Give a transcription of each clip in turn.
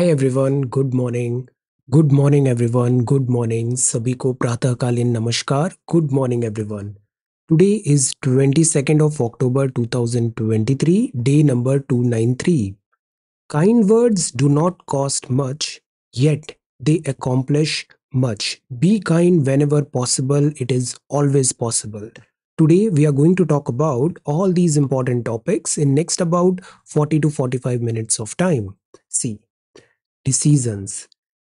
Hi everyone, good morning. Good morning everyone, good morning. Sabiko kalin Namaskar. Good morning everyone. Today is 22nd of October 2023, day number 293. Kind words do not cost much, yet they accomplish much. Be kind whenever possible, it is always possible. Today we are going to talk about all these important topics in next about 40 to 45 minutes of time. Decisions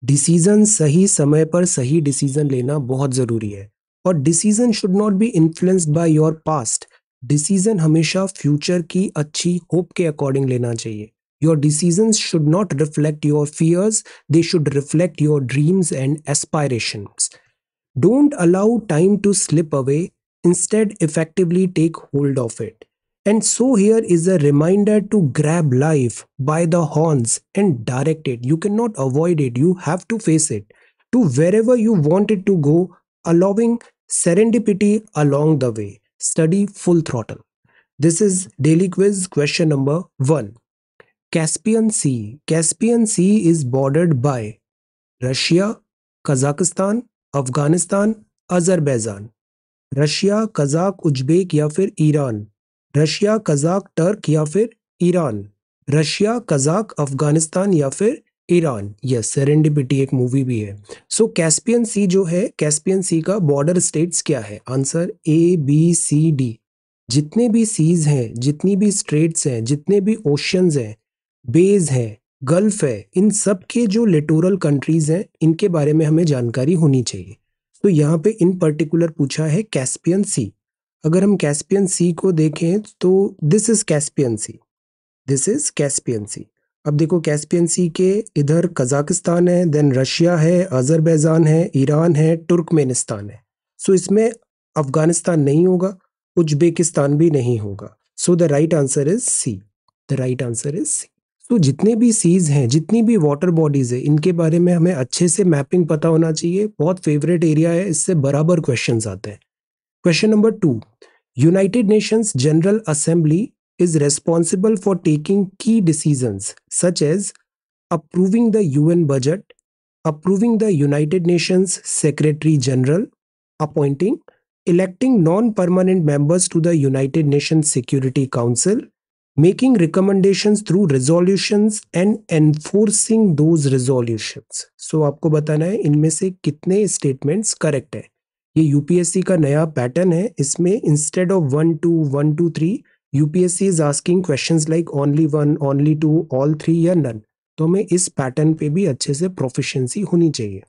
decision सही समय पर सही decision लेना बहुत ज़रूरी है और decision should not be influenced by your past decision हमेशा फ्यूचर की अच्छी होप के अकॉर्डिंग लेना चाहिए your decision should not reflect your fears they should reflect your dreams and aspiration don't allow time to slip away instead effectively take hold of it And so here is a reminder to grab life by the horns and direct it. You cannot avoid it. You have to face it to wherever you want it to go, allowing serendipity along the way. Study full throttle. This is daily quiz question number 1. Caspian Sea. Caspian Sea is bordered by Russia, Kazakhstan, Afghanistan, Azerbaijan. Russia, Kazakh, Uzbek, or Iran. Russia Kazakh Turk या फिर Iran Russia Kazakh Afghanistan या फिर Iran yes serendipity एक movie भी है सो Caspian सी जो है Caspian सी का बॉर्डर स्टेट्स क्या है answer A B C D जितने भी सीज हैं जितनी भी स्ट्रेट्स हैं जितने भी ओशंस हैं बेज हैं गल्फ है इन सब के जो लिटोरल कंट्रीज हैं इनके बारे में हमें जानकारी होनी चाहिए तो यहाँ पे इन पर्टिकुलर पूछा है कैस्पियन सी अगर हम कैस्पियन सी को देखें तो this is Caspian sea this is Caspian sea अब देखो कैस्पियन सी के इधर कजाकिस्तान है देन रशिया है अजरबैजान है ईरान है तुर्कमेनिस्तान है सो so इसमें अफगानिस्तान नहीं होगा उज्बेकिस्तान भी नहीं होगा so the right answer is C the right answer is C so जितने भी सीज हैं जितनी भी वाटर बॉडीज है इनके बारे में हमें अच्छे से मैपिंग पता होना चाहिए बहुत फेवरेट एरिया है इससे बराबर क्वेश्चन आते हैं question number two United Nations General Assembly is responsible for taking key decision such as approving the U N budget approving the United Nations secretary general appointing electing non permanent members to the United Nation security council making recommendation through resolution and enforcing those resolution so आपको बताना है इनमें से कितने statements correct है ये UPSC का नया पैटर्न है इसमें instead of one to one two three UPSC is asking question like only one only two all three या नन तो हमें इस पैटर्न पे भी अच्छे से प्रोफिशेंसी होनी चाहिए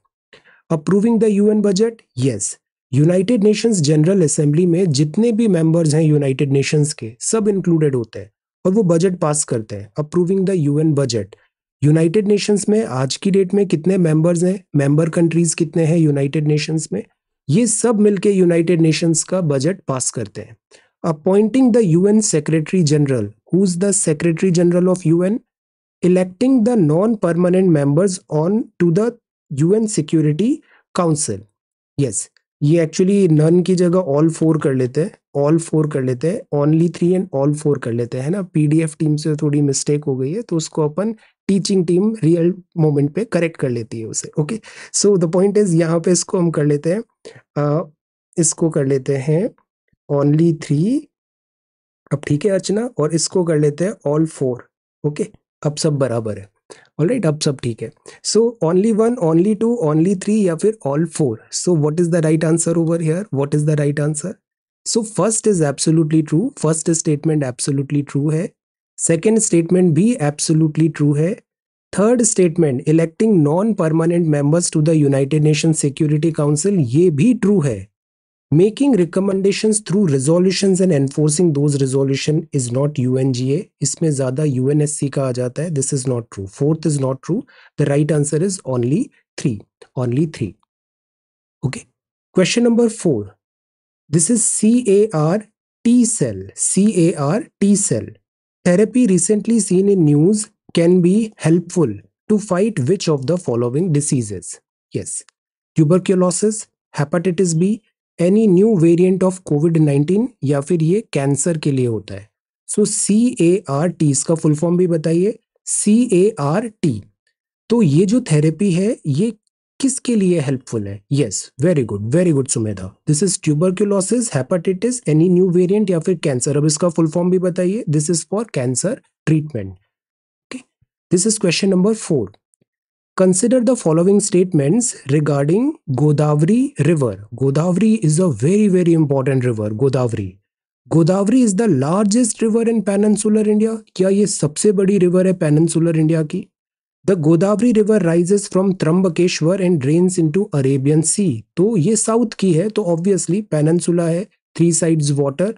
approving the UN budget yes United Nations General Assembly में जितने भी मेंबर्स हैं यूनाइटेड नेशंस के सब इंक्लूडेड होते हैं और वो बजट पास करते हैं approving the UN budget United Nations में आज की डेट में कितने मेंबर्स हैं मेंबर कंट्रीज कितने हैं यूनाइटेड नेशंस में ये सब मिलके यूनाइटेड नेशंस का बजट पास करते हैं appointing the UN secretary general who is the secretary general of UN electing the non permanent members on to the UN security council yes ये एक्चुअली नन की जगह ऑल फोर कर लेते हैं all four कर लेते हैं only three and all four कर लेते हैं ना पीडीएफ टीम से थोड़ी मिस्टेक हो गई है तो उसको अपन टीचिंग टीम रियल मोमेंट पे करेक्ट कर लेती है उसे okay so the point is यहाँ पे इसको हम कर लेते हैं uh, इसको कर लेते हैं ओनली थ्री अब ठीक है अर्चना और इसको कर लेते हैं ऑल फोर ओके अब सब बराबर है ऑल राइट right, अब सब ठीक है so only one only two only three या फिर all four so what is the right answer over here what is the right answer so first is absolutely true first statement absolutely true है second statement भी absolutely true है third statement electing non permanent members to the United Nation security council ये भी true है making recommendation through resolution and enforcing those resolution is not UNGA इसमें ज्यादा UNSC का आ जाता है this is not true fourth is not true the right answer is only three only three okay question number four this is C A R T cell C A R T cell Therapy recently seen in news can be helpful to fight which of the following diseases? Yes, tuberculosis, hepatitis B, any new variant of covid-19 ya fir ye cancer ke liye hota hai so c a r t iska full form bhi bataiye c a r t तो ये जो therapy है ये किसके लिए helpful है yes very good very good Sumedha this is tuberculosis hepatitis any new variant या फिर कैंसर अब इसका फुल फॉर्म भी बताइए this is for cancer treatment okay this is question number four consider the following statement regarding Godavari river Godavari is a very very important river Godavari Godavari is the largest river in peninsular India क्या ये सबसे बड़ी river है peninsular India की the Godavari river rises from Trimbakeshwar and drains to Arabian sea तो ये south की है तो ऑब्वियसली पेनसुला है three sides water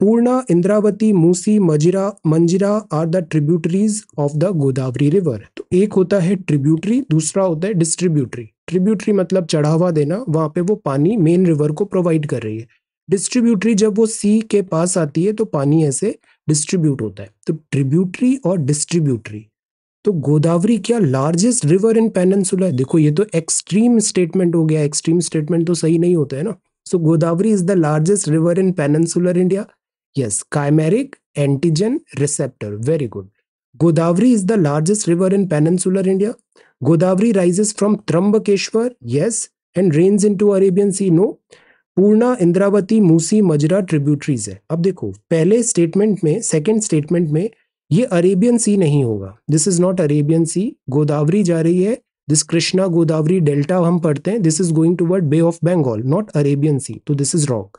Purna Indravati Musi Manjira Manjira are the tributaries of the Godavari river तो एक होता है ट्रिब्यूटरी दूसरा होता है डिस्ट्रीब्यूटरी ट्रिब्यूटरी मतलब चढ़ावा देना वहां पे वो पानी मेन रिवर को प्रोवाइड कर रही है डिस्ट्रीब्यूटरी जब वो सी के पास आती है तो पानी ऐसे डिस्ट्रीब्यूट होता है तो ट्रिब्यूटरी और डिस्ट्रीब्यूटरी तो गोदावरी क्या लार्जेस्ट रिवर इन पेनसुला है देखो ये तो एक्सट्रीम स्टेटमेंट हो गया एक्सट्रीम स्टेटमेंट तो सही नहीं होता है ना so Godavari is the largest river in peninsular India yes chimeric antigen receptor very good Godavari is the largest river in peninsular India Godavari rises from Trimbakeshwar yes and drains to Arabian sea no Purna Indravati Musi Manjira tributaries है अब देखो पहले statement में second statement में ये Arabian sea नहीं होगा this is not Arabian sea Godavari जा रही है दिस कृष्णा गोदावरी डेल्टा हम पढ़ते हैं this is going toward bay of Bengal not Arabian sea तो दिस इज रॉन्ग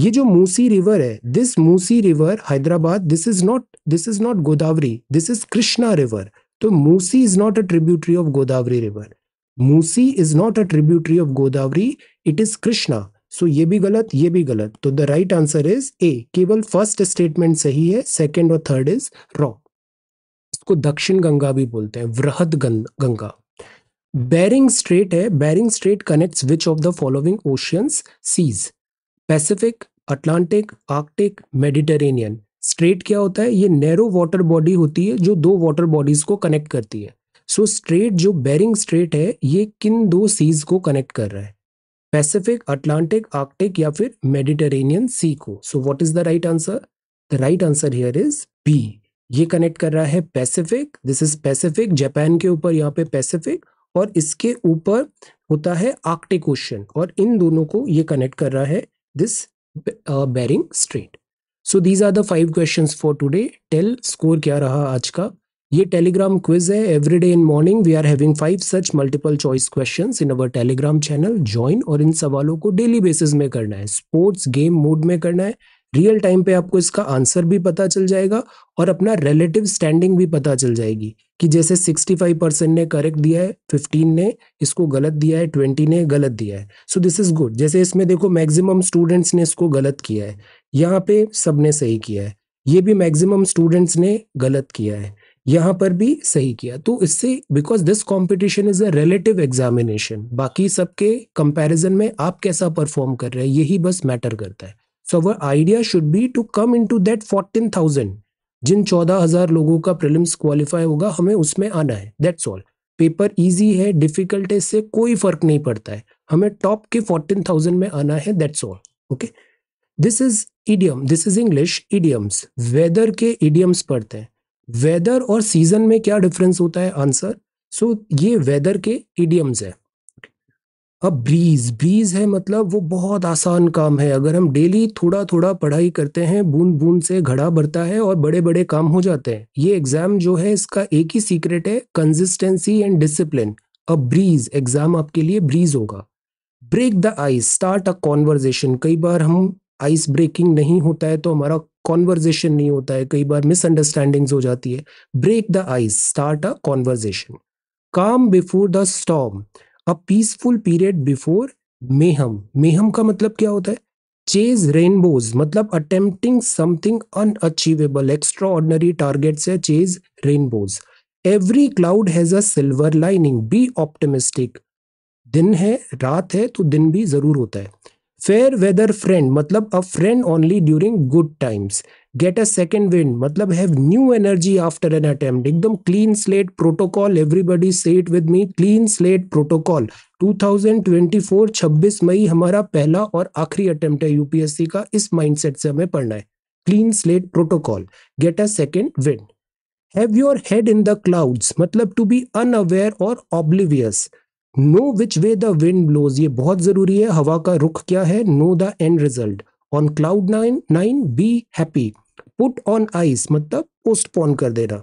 ये जो मूसी रिवर है this Musi river Hyderabad this is not this is not Godavari this is Krishna river तो Musi is not a tributary of Godavari river Musi is not a tributary of Godavari it is Krishna so ये भी गलत ये भी गलत तो the right answer is a केवल फर्स्ट स्टेटमेंट सही है सेकेंड और थर्ड इज रॉ इसको दक्षिण गंगा भी बोलते हैं वृहद गंगा बैरिंग स्ट्रेट है Bering strait connect which of the following oceans seas Pacific Atlantic Arctic Mediterranean strait क्या होता है ये नैरो वाटर बॉडी होती है जो दो वाटर बॉडीज को कनेक्ट करती है सो so, स्ट्रेट जो बैरिंग स्ट्रेट है ये किन दो सीज को कनेक्ट कर रहा है पैसिफिक अटलांटिक आर्कटिक या फिर मेडिटेरेनियन सी को so what is the right answer the right answer here is B ये कनेक्ट कर रहा है Pacific this is Pacific Japan के ऊपर यहाँ पे पैसिफिक और इसके ऊपर होता है आर्कटिक ओशन और इन दोनों को ये कनेक्ट कर रहा है this Bering strait so these are the five question for today tell score क्या रहा आज का ये टेलीग्राम क्विज है every day in morning we are having five such multiple choice question in our Telegram channel join और इन सवालों को डेली बेसिस में करना है स्पोर्ट्स गेम मोड में करना है रियल टाइम पे आपको इसका आंसर भी पता चल जाएगा और अपना रिलेटिव स्टैंडिंग भी पता चल जाएगी कि जैसे 65 परसेंट ने करेक्ट दिया है 15 ने इसको गलत दिया है 20 ने गलत दिया है सो दिस इज गुड जैसे इसमें देखो मैक्सिमम स्टूडेंट्स ने इसको गलत किया है यहाँ पे सबने सही किया है ये भी मैक्सिमम स्टूडेंट्स ने गलत किया है यहाँ पर भी सही किया तो इससे because this competition is a relative examination बाकी सबके कंपेरिजन में आप कैसा परफॉर्म कर रहे हैं यही बस मैटर करता है so our idea should be to come in to that fourteen thousand जिन चौदह हजार लोगों का प्रिलिम्स क्वालिफाई होगा हमें उसमें आना है दैट्स ऑल पेपर इजी है डिफिकल्ट इससे कोई फर्क नहीं पड़ता है हमें टॉप के फोर्टीन थाउजेंड में आना है that's all okay this is idiom this is English idioms weather के इडियम्स पढ़ते हैं वेदर और सीजन में क्या डिफरेंस होता है आंसर सो so, ये वेदर के इडियम्स है अब ब्रीज ब्रीज है मतलब वो बहुत आसान काम है अगर हम डेली थोड़ा थोड़ा पढ़ाई करते हैं बूंद बूंद से घड़ा भरता है और बड़े बड़े काम हो जाते हैं ये एग्जाम जो है इसका एक ही सीक्रेट है कंसिस्टेंसी एंड डिसिप्लिन अब ब्रीज एग्जाम आपके लिए ब्रीज होगा break the ice start a conversation कई बार हम आइस ब्रेकिंग नहीं होता है तो हमारा कॉन्वर्जेशन नहीं होता है कई बार मिसअंडरस्टैंडिंग्स हो जाती है break the ice start a conversation calm before the storm a peaceful period before mayhem mayhem का मतलब क्या होता है चेज रेनबोज मतलब attempting something unachievable extraordinary target है chase rainbows every cloud has a silver lining be optimistic दिन है रात है तो दिन भी जरूर होता है फेयर वेदर फ्रेंड मतलब a friend only during good times get a second wind मतलब have new energy after an attempt एकदम clean slate protocol everybody set with me clean slate protocol 2024 26 मई हमारा पहला और आखिरी अटेम्प्ट है यूपीएससी का इस माइंडसेट से हमें पढ़ना है clean slate protocol get a second wind have your head in the clouds मतलब टू बी अनअवेयर और oblivious know which way the wind blows ये बहुत जरूरी है हवा का रुख क्या है know the end result on cloud nine nine be happy put on ice मतलब पोस्टपोन कर देना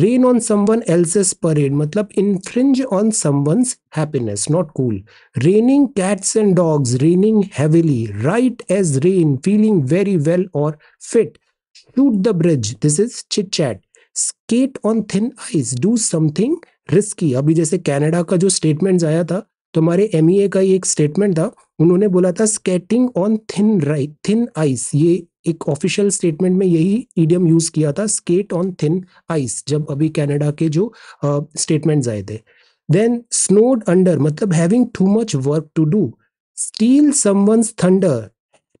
rain on someone else's parade मतलब infringe on someone's happiness not cool raining cats and dogs raining heavily right as rain feeling very well और fit shoot the breeze this is chit chat skate on thin ice do something risky अभी जैसे Canada का जो statement आया था तो हमारे M e का एक स्टेटमेंट था उन्होंने बोला था skating on thin right thin ice ये एक ऑफिशियल स्टेटमेंट में यही ईडियम यूज किया था स्केट ऑन थिन आइस जब अभी कनाडा के जो स्टेटमेंट्स आए थे देन स्नोड अंडर मतलब having to much work to do steal someone's thunder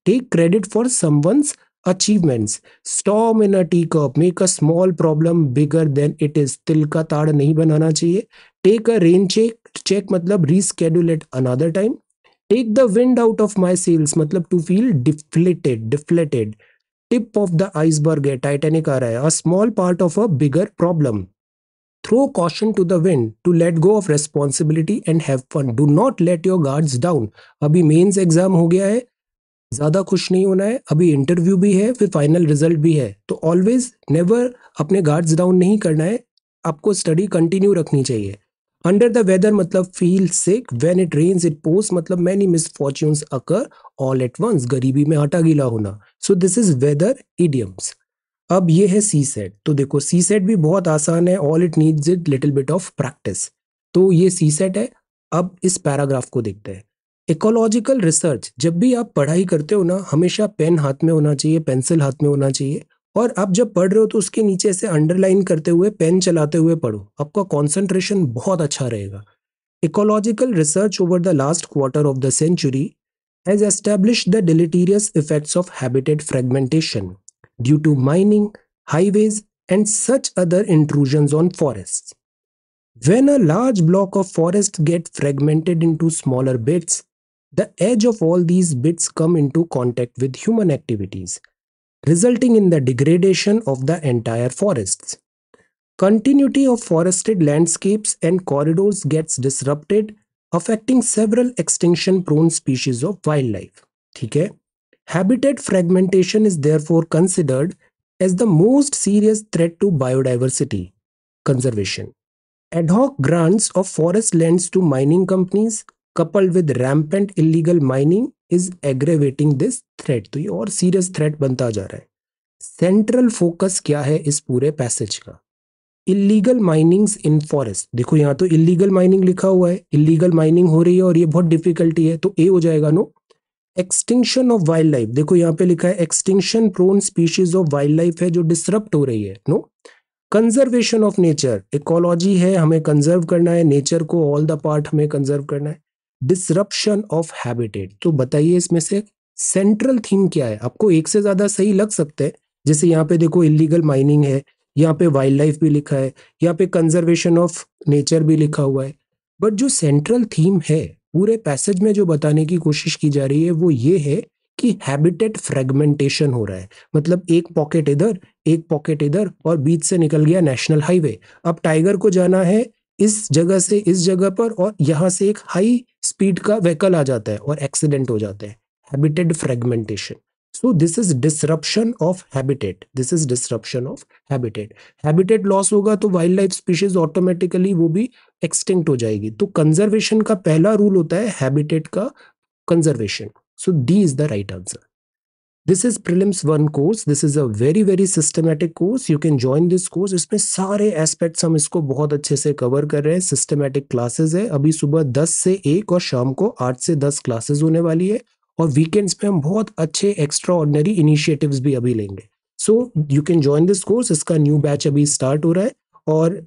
take credit for someone's achievements storm in a tea cup make a small problem bigger than it is तिल का ताड़ नहीं बनाना चाहिए take a rain check check मतलब reschedule at another time take the wind out of my sails मतलब to feel deflated deflated tip of the iceberg है Titanic आ रहा है a small part of a bigger problem throw caution to the wind to let go of responsibility and have fun do not let your guards down अभी mains exam हो गया है ज़्यादा खुश नहीं होना है अभी इंटरव्यू भी है फिर फाइनल रिजल्ट भी है तो ऑलवेज नेवर अपने गार्ड्स डाउन नहीं करना है आपको स्टडी कंटिन्यू रखनी चाहिए अंडर द वेदर मतलब feel sick when it rains it पोस्ट मतलब many misfortunes occur all at once गरीबी में आटा गीला होना so this is weather idioms अब ये है सी सेट तो देखो सी सेट भी बहुत आसान है all it needs it little bit of practice तो ये सी सेट है अब इस पैराग्राफ को देखते हैं इकोलॉजिकल रिसर्च जब भी आप पढ़ाई करते हो ना हमेशा पेन हाथ में होना चाहिए पेंसिल हाथ में होना चाहिए और आप जब पढ़ रहे हो तो उसके नीचे ऐसे अंडरलाइन करते हुए पेन चलाते हुए पढ़ो आपका कॉन्सेंट्रेशन बहुत अच्छा रहेगा ecological research over the last quarter of the century has establish the deleterious effect of habitat fragmentation due to mining highways and such other intrusion on forest when a large block of forest get fragmented into smaller bits The edge of all these bits come into contact with human activities, resulting in the degradation of the entire forests. Continuity of forested landscapes and corridors gets disrupted, affecting several extinction-prone species of wildlife. Okay? Habitat fragmentation is therefore considered as the most serious threat to biodiversity conservation. Ad hoc grants of forest lands to mining companies couple with rampant illegal mining is aggravating this threat तो ये और serious threat बनता जा रहा है central focus क्या है इस पूरे पैसेज का इलीगल माइनिंग्स इन फॉरेस्ट देखो यहाँ तो इलीगल माइनिंग लिखा हुआ है इलीगल माइनिंग हो रही है और ये बहुत डिफिकल्टी है तो ए हो जाएगा no extinction of wild life देखो यहाँ पे लिखा है extinction prone species of wild life है जो डिस्टरप्ट हो रही है no conservation of nature ecology है हमें कंजर्व करना है नेचर को ऑल द पार्ट हमें कंजर्व करना है डिसरप्शन ऑफ हैबिटेट तो बताइए इसमें से सेंट्रल थीम क्या है आपको एक से ज्यादा सही लग सकते हैं जैसे यहाँ पे देखो इलीगल माइनिंग है यहाँ पे वाइल्ड लाइफ भी लिखा है यहाँ पे कंजर्वेशन ऑफ नेचर भी लिखा हुआ है बट जो सेंट्रल थीम है पूरे पैसेज में जो बताने की कोशिश की जा रही है वो ये है कि हैबिटेट फ्रेगमेंटेशन हो रहा है मतलब एक पॉकेट इधर एक पॉकेट इधर और बीच से निकल गया नेशनल हाईवे अब टाइगर को जाना है इस जगह से इस जगह पर और यहाँ से एक हाई स्पीड का वहकल आ जाता है और एक्सीडेंट हो जाते हैं habitat fragmentation so this is disruption of habitat this is disruption of habitat habitat loss होगा तो वाइल्ड लाइफ स्पीशीज ऑटोमेटिकली वो भी एक्सटिंक्ट हो जाएगी तो कंजर्वेशन का पहला रूल होता है हैबिटेट का conservation so D is the right answer this is prelims one course this is a very very systematic course you can join this course इसमें सारे एस्पेक्ट्स हम इसको बहुत अच्छे से कवर कर रहे हैं सिस्टमेटिक क्लासेस है अभी सुबह दस से एक और शाम को आठ से दस क्लासेस होने वाली है और वीकेंड्स पे हम बहुत अच्छे एक्स्ट्रा ऑर्डनरी इनिशियटिव भी अभी लेंगे so you can join this course इसका न्यू बैच अभी स्टार्ट हो रहा है और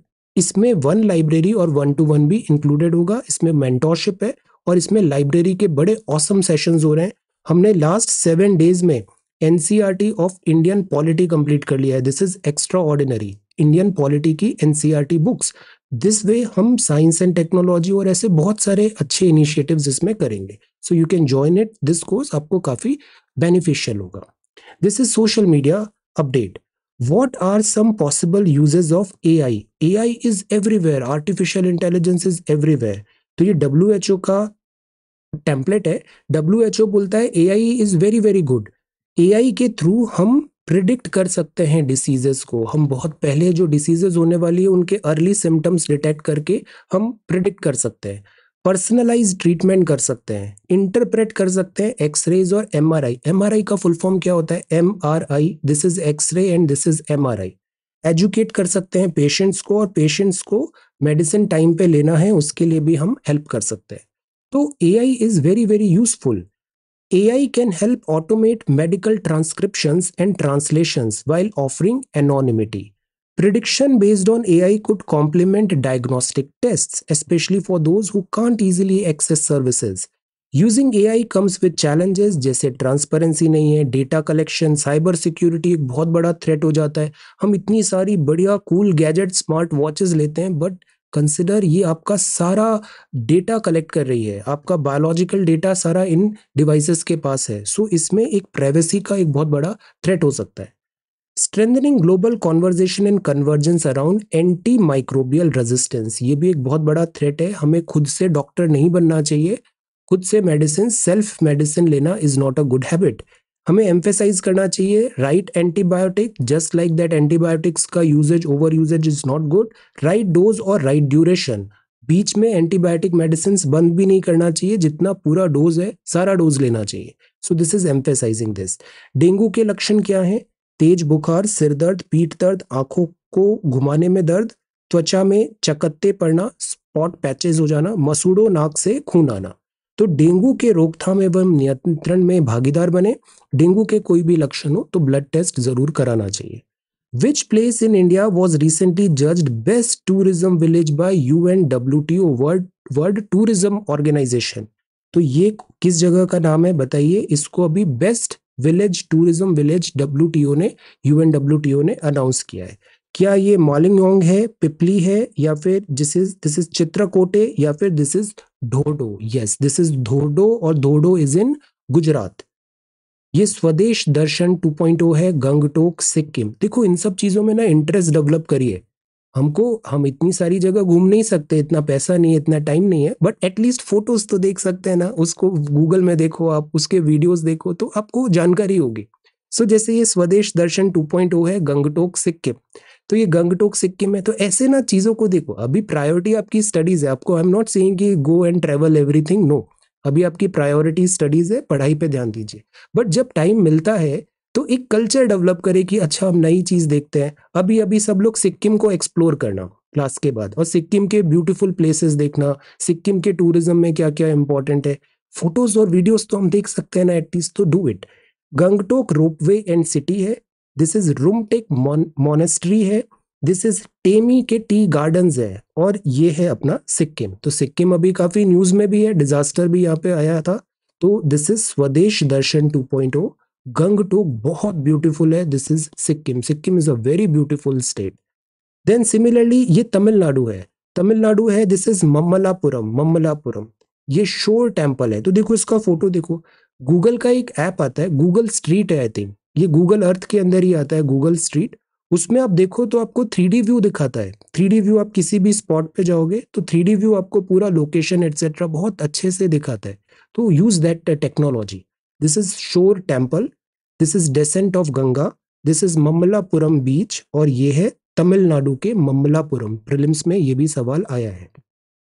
इसमें वन लाइब्रेरी और वन टू वन भी इंक्लूडेड होगा इसमें मेंटोरशिप है और इसमें लाइब्रेरी के बड़े ऑसम सेशंस हो रहे हैं हमने लास्ट सेवन डेज में NCR of Indian polity complete कर लिया है this is extraordinary Indian polity की एनसीआर बुक्स दिस वे हम साइंस एंड टेक्नोलॉजी और ऐसे बहुत सारे अच्छे इनिशिएटिव्स इसमें करेंगे so you can join it this course आपको काफ़ी बेनिफिशियल होगा this is social media update what are some possible uses of ai ai is everywhere artificial intelligence is everywhere तो ये डब्ल्यू एच ओ का template है W H O बोलता है A I is very very good A I के through हम predict कर सकते हैं डिसीजेस को हम बहुत पहले जो डिसीजेज होने वाली है उनके अर्ली सिम्टम्स डिटेक्ट करके हम प्रिडिक्ट कर सकते हैं पर्सनलाइज ट्रीटमेंट कर सकते हैं इंटरप्रेट कर सकते हैं एक्सरेज और M R I M R I का फुल फॉर्म क्या होता है M R I this is x-ray and this is M R I educate कर सकते हैं पेशेंट्स को और पेशेंट्स को मेडिसिन टाइम पे लेना है उसके लिए भी हम हेल्प कर सकते हैं तो A I is very very useful A I can help automate medical transcription and translation while offering anonymity Prediction based on AI could complement diagnostic tests, especially for those who can't easily access services. Using AI comes with challenges जैसे transparency नहीं है data collection cyber security एक बहुत बड़ा threat हो जाता है हम इतनी सारी बढ़िया cool gadgets smart watches लेते हैं but कंसिडर ये आपका सारा डेटा कलेक्ट कर रही है आपका बायोलॉजिकल डेटा सारा इन डिवाइसेस के पास है सो so, इसमें एक प्राइवेसी का एक बहुत बड़ा थ्रेट हो सकता है strengthening global conversation and convergence around antimicrobial resistance ये भी एक बहुत बड़ा थ्रेट है हमें खुद से डॉक्टर नहीं बनना चाहिए खुद से मेडिसिन सेल्फ मेडिसिन लेना is not a good habit हमें एम्फेसाइज करना चाहिए right antibiotic just like that antibiotics का usage over usage is not good right dose और राइट ड्यूरेशन बीच में एंटीबायोटिक मेडिसिन बंद भी नहीं करना चाहिए जितना पूरा डोज है सारा डोज लेना चाहिए so this is emphasising this dengue के लक्षण क्या है तेज बुखार सिर दर्द पीठ दर्द आंखों को घुमाने में दर्द त्वचा में चकत्ते पड़ना स्पॉट पैचेज हो जाना मसूड़ो नाक से खून आना तो डेंगू के रोकथाम एवं नियंत्रण में भागीदार बने डेंगू के कोई भी लक्षण हो तो ब्लड टेस्ट जरूर कराना चाहिए which place in India was recently judged best tourism village by U N W T O world world tourism organisation तो ये किस जगह का नाम है बताइए इसको अभी best village tourism village W ने यू ने अनाउंस किया है क्या ये मालिंगोंग है पिपली है या फिर this is this is Chitrakote या फिर this is Dhodo yes this is Dhodo और धोडो इज इन गुजरात ये स्वदेश दर्शन 2.0 है गंगटोक सिक्किम देखो इन सब चीज़ों में ना इंटरेस्ट डेवलप करिए हमको हम इतनी सारी जगह घूम नहीं सकते इतना पैसा नहीं है इतना टाइम नहीं है बट एटलीस्ट फोटोज तो देख सकते हैं ना उसको गूगल में देखो आप उसके वीडियोस देखो तो आपको जानकारी होगी सो so, जैसे ये स्वदेश दर्शन 2.0 है गंगटोक सिक्किम तो ये गंगटोक सिक्किम है तो ऐसे ना चीज़ों को देखो अभी प्रायोरिटी आपकी स्टडीज़ है आपको आई एम नॉट सेइंग कि go and travel everything no अभी आपकी प्रायोरिटी स्टडीज़ है पढ़ाई पे ध्यान दीजिए बट जब टाइम मिलता है तो एक कल्चर डेवलप करे कि अच्छा हम नई चीज़ देखते हैं अभी अभी सब लोग सिक्किम को एक्सप्लोर करना क्लास के बाद और सिक्किम के ब्यूटीफुल प्लेसेस देखना सिक्किम के टूरिज्म में क्या क्या इंपॉर्टेंट है फोटोज और वीडियोस तो हम देख सकते हैं ना एटलीस्ट तो do it Gangtok ropeway and city है दिस इज रूमटेक मोनेस्ट्री है दिस इज टेमी के टी गार्डन है और ये है अपना सिक्किम तो सिक्किम अभी काफ़ी न्यूज़ में भी है डिज़ास्टर भी यहाँ पे आया था तो दिस इज स्वदेश दर्शन 2.0 पॉइंट गंग टोक बहुत ब्यूटीफुल है this is Sikkim Sikkim is a very beautiful state then similarly ये तमिलनाडु है तमिलनाडु है दिस इज ममलापुरम ममलापुरम ये शोर टेम्पल है तो देखो इसका फोटो देखो गूगल का एक ऐप आता है गूगल स्ट्रीट है आई थिंक ये गूगल अर्थ के अंदर ही आता है गूगल स्ट्रीट उसमें आप देखो तो आपको थ्री व्यू दिखाता है थ्री व्यू आप किसी भी स्पॉट पे जाओगे तो थ्री व्यू आपको पूरा लोकेशन एट्सेट्रा बहुत अच्छे से दिखाता है तो use that technology this is shore temple this is descent of Ganga this is Mamallapuram beach और ये है तमिलनाडु के ममलापुरम प्रिलिम्स में ये भी सवाल आया है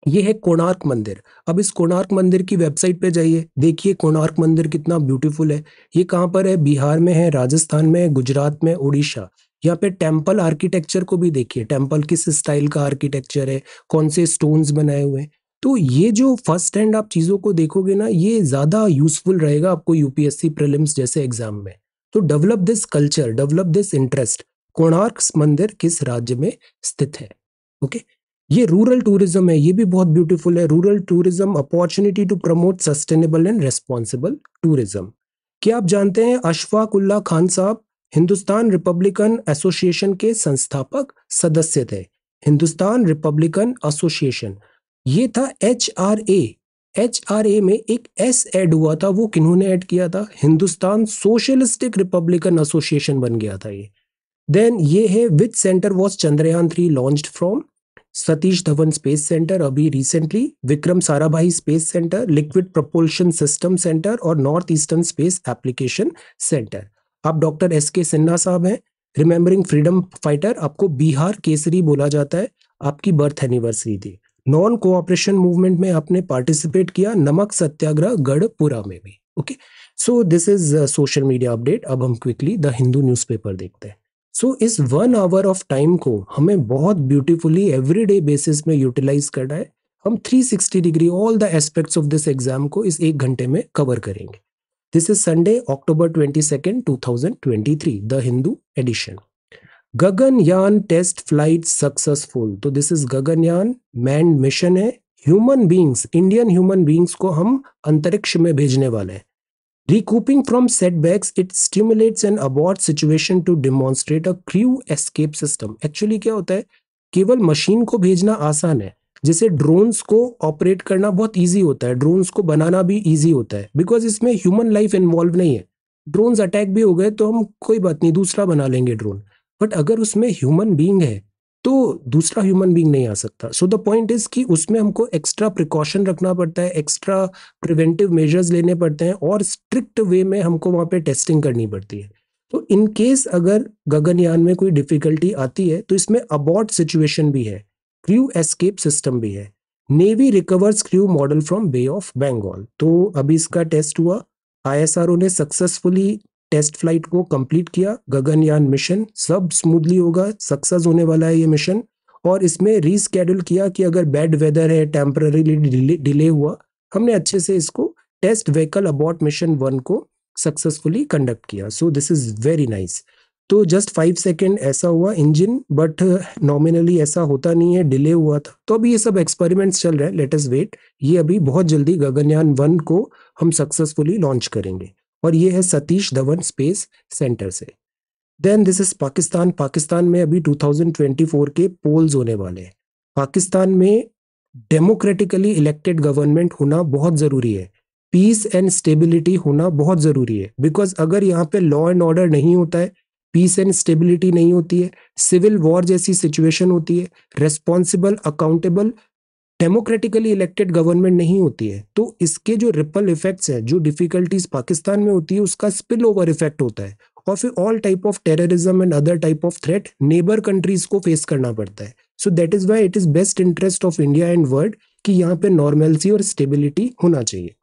ये है कोणार्क मंदिर अब इस कोणार्क मंदिर की वेबसाइट पे जाइए देखिए कोणार्क मंदिर कितना ब्यूटीफुल है ये कहाँ पर है बिहार में है राजस्थान में है गुजरात में उड़ीसा यहाँ पे टेम्पल आर्किटेक्चर को भी देखिए टेम्पल किस स्टाइल का आर्किटेक्चर है कौन से स्टोन्स बनाए हुए हैं तो ये जो फर्स्ट हैंड आप चीज़ों को देखोगे ना ये ज़्यादा यूजफुल रहेगा आपको यूपीएससी प्रिलिम्स जैसे एग्जाम में तो develop this culture develop this interest Konark मंदिर किस राज्य में स्थित है ओके okay? ये रूरल टूरिज्म है ये भी बहुत ब्यूटीफुल है rural tourism opportunity to promote sustainable and responsible tourism क्या आप जानते हैं अशफाक उल्ला खान साहब हिंदुस्तान रिपब्लिकन एसोसिएशन के संस्थापक सदस्य थे हिंदुस्तान रिपब्लिकन एसोसिएशन ये था H R A H R A में एक एस एड हुआ था वो किन्होंने ऐड किया था हिंदुस्तान सोशलिस्टिक रिपब्लिकन एसोसिएशन बन गया था ये देन ये है which centre was Chandrayaan three launch from Satish Dhawan Space Centre अभी recently Vikram Sarabhai Space Centre Liquid Propulsion System Centre और North Eastern Space Application Centre आप डॉक्टर एस के सिन्हा साहब हैं रिमेम्बरिंग फ्रीडम फाइटर आपको बिहार केसरी बोला जाता है आपकी बर्थ एनिवर्सरी थी नॉन कोऑपरेशन मूवमेंट में आपने पार्टिसिपेट किया नमक सत्याग्रह गढ़पुरा में भी okay so this is social media update अब हम क्विकली द हिंदू न्यूज़पेपर देखते हैं सो इस वन आवर ऑफ टाइम को हमें बहुत ब्यूटीफुली एवरीडे बेसिस में यूटिलाइज करना है हम 360 degree all the aspects of this exam को इस एक घंटे में कवर करेंगे this is Sunday October twenty second two thousand twenty three the Hindu edition Gaganyaan test flight successful तो this is Gaganyaan man mission है human beings Indian human beings को हम अंतरिक्ष में भेजने वाले हैं Recouping from setbacks, it stimulates an abort situation to demonstrate a crew escape system. Actually क्या होता है केवल मशीन को भेजना आसान है जैसे ड्रोन्स को ऑपरेट करना बहुत ईजी होता है ड्रोन्स को बनाना भी ईजी होता है बिकॉज इसमें ह्यूमन लाइफ इन्वॉल्व नहीं है ड्रोन्स अटैक भी हो गए तो हम कोई बात नहीं दूसरा बना लेंगे ड्रोन बट अगर उसमें ह्यूमन बींग है तो दूसरा ह्यूमन बींग नहीं आ सकता सो द पॉइंट इज कि उसमें हमको एक्स्ट्रा प्रिकॉशन रखना पड़ता है एक्स्ट्रा प्रिवेंटिव मेजर्स लेने पड़ते हैं और स्ट्रिक्ट वे में हमको वहाँ पे टेस्टिंग करनी पड़ती है तो इन केस अगर गगनयान में कोई डिफिकल्टी आती है तो इसमें अबॉर्ट सिचुएशन भी है क्रू एस्केप सिस्टम भी है navy recovers crew module from Bay of Bengal तो अभी इसका टेस्ट हुआ आई ने सक्सेसफुली टेस्ट फ्लाइट को कंप्लीट किया गगनयान मिशन सब स्मूथली होगा सक्सेस होने वाला है ये मिशन और इसमें रीस्केड्यूल किया कि अगर बैड वेदर है टेम्पररीली डिले हुआ हमने अच्छे से इसको test vehicle abort mission one को सक्सेसफुली कंडक्ट किया so this is very nice तो जस्ट फाइव सेकेंड ऐसा हुआ इंजन बट नॉमिनली ऐसा होता नहीं है डिले हुआ था तो अभी ये सब एक्सपेरिमेंट्स चल रहे हैं लेटेस्ट वेट ये अभी बहुत जल्दी गगनयान वन को हम सक्सेसफुली लॉन्च करेंगे और ये है सतीश धवन स्पेस सेंटर से then this is Pakistan Pakistan में अभी 2024 के पोल्स होने वाले हैं पाकिस्तान में डेमोक्रेटिकली इलेक्टेड गवर्नमेंट होना बहुत ज़रूरी है पीस एंड स्टेबिलिटी होना बहुत ज़रूरी है बिकॉज अगर यहाँ पे लॉ एंड ऑर्डर नहीं होता है पीस एंड स्टेबिलिटी नहीं होती है सिविल वॉर जैसी सिचुएशन होती है responsible accountable democratically elected government नहीं होती है तो इसके जो रिपल इफेक्ट्स हैं जो डिफिकल्टीज पाकिस्तान में होती है उसका स्पिल ओवर इफेक्ट होता है और फिर all type of terrorism and other type of threat neighbour countries को फेस करना पड़ता है so that is why it is best interest of India and world कि यहाँ पे नॉर्मेलसी और स्टेबिलिटी होना चाहिए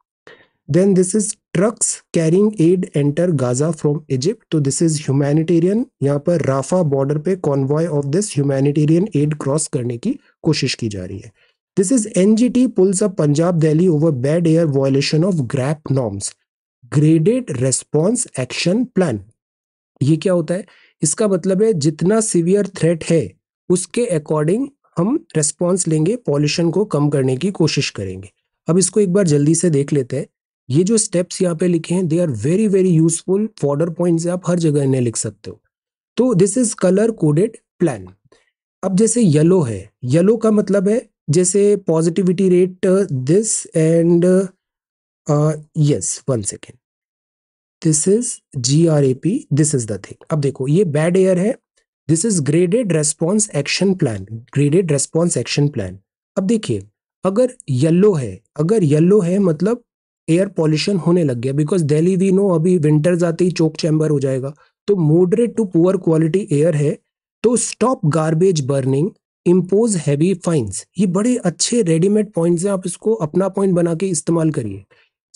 then this is trucks carrying aid enter Gaza from Egypt तो दिस इज ह्यूमैनिटेरियन यहाँ पर राफा बॉर्डर पे convoy of this humanitarian aid cross करने की कोशिश की जा रही है N G T pulls of Punjab Delhi over bad air violation of GRAP norms graded response action plan ये क्या होता है इसका मतलब है जितना सीवियर थ्रेट है उसके अकॉर्डिंग हम रेस्पॉन्स लेंगे पॉल्यूशन को कम करने की कोशिश करेंगे अब इसको एक बार जल्दी से देख लेते हैं ये जो स्टेप्स यहाँ पे लिखे हैं they are very very useful fodder point आप हर जगह इन्हें लिख सकते हो तो this is colour coded plan अब जैसे येलो है येलो का मतलब है जैसे positivity rate this and yes one second this is G R A P this is the thing अब देखो ये बैड एयर है this is graded response action plan graded response action plan अब देखिए अगर येल्लो है अगर येल्लो है मतलब एयर पॉल्यूशन होने लग गया बिकॉज दिल्ली वी नो अभी विंटर जाते ही चोक चैम्बर हो जाएगा तो moderate to poor quality air है तो stop garbage burning impose heavy fines ये बड़े अच्छे रेडीमेड पॉइंट्स हैं आप इसको अपना पॉइंट बना के इस्तेमाल करिए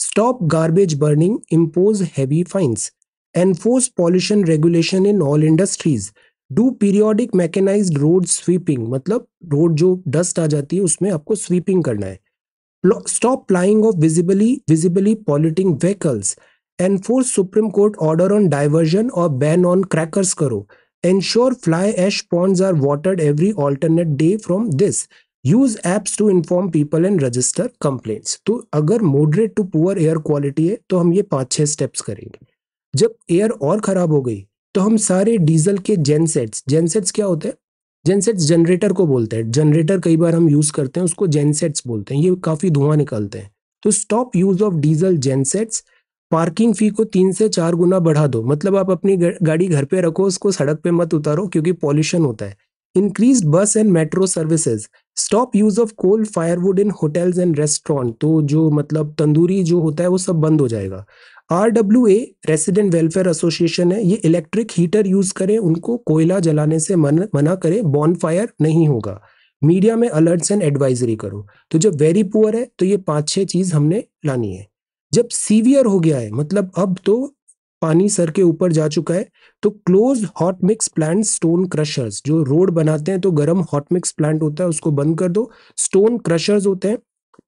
stop garbage burning impose heavy fines enforce pollution regulation in all industries do periodic mechanise road sweeping मतलब रोड जो डस्ट आ जाती है उसमें आपको स्वीपिंग करना है stop plying of visibly visibly polluting vehicles enforce supreme court order on diversion और बैन ऑन क्रैकर्स करो Ensure fly ash ponds are watered every alternate day from this. Use apps to inform people and register complaints. तो अगर moderate to poor air quality है तो हम ये पाँच छः steps करेंगे जब air और ख़राब हो गई तो हम सारे diesel के gensets. Gensets क्या होते हैं जेनसेट्स जनरेटर को बोलते हैं जनरेटर कई बार हम यूज़ करते हैं उसको जेनसेट्स बोलते हैं ये काफ़ी धुआं निकलते हैं तो stop use of diesel gensets parking fee को तीन से चार गुना बढ़ा दो मतलब आप अपनी गाड़ी घर पे रखो उसको सड़क पे मत उतारो क्योंकि पॉल्यूशन होता है increase bus and metro services stop use of coal firewood in hotels and restaurant तो जो मतलब तंदूरी जो होता है वो सब बंद हो जाएगा R W A resident welfare association है ये इलेक्ट्रिक हीटर यूज करें उनको कोयला जलाने से मन, मना करें बॉन फायर नहीं होगा मीडिया में अलर्ट्स एंड एडवाइजरी करो तो जब वेरी पुअर है तो ये पांच छह चीज़ हमने लानी है जब सीवियर हो गया है मतलब अब तो पानी सर के ऊपर जा चुका है तो close hot mix plant stone crushers जो रोड बनाते हैं तो गर्म हॉट मिक्स प्लांट होता है उसको बंद कर दो स्टोन क्रशर्स होते हैं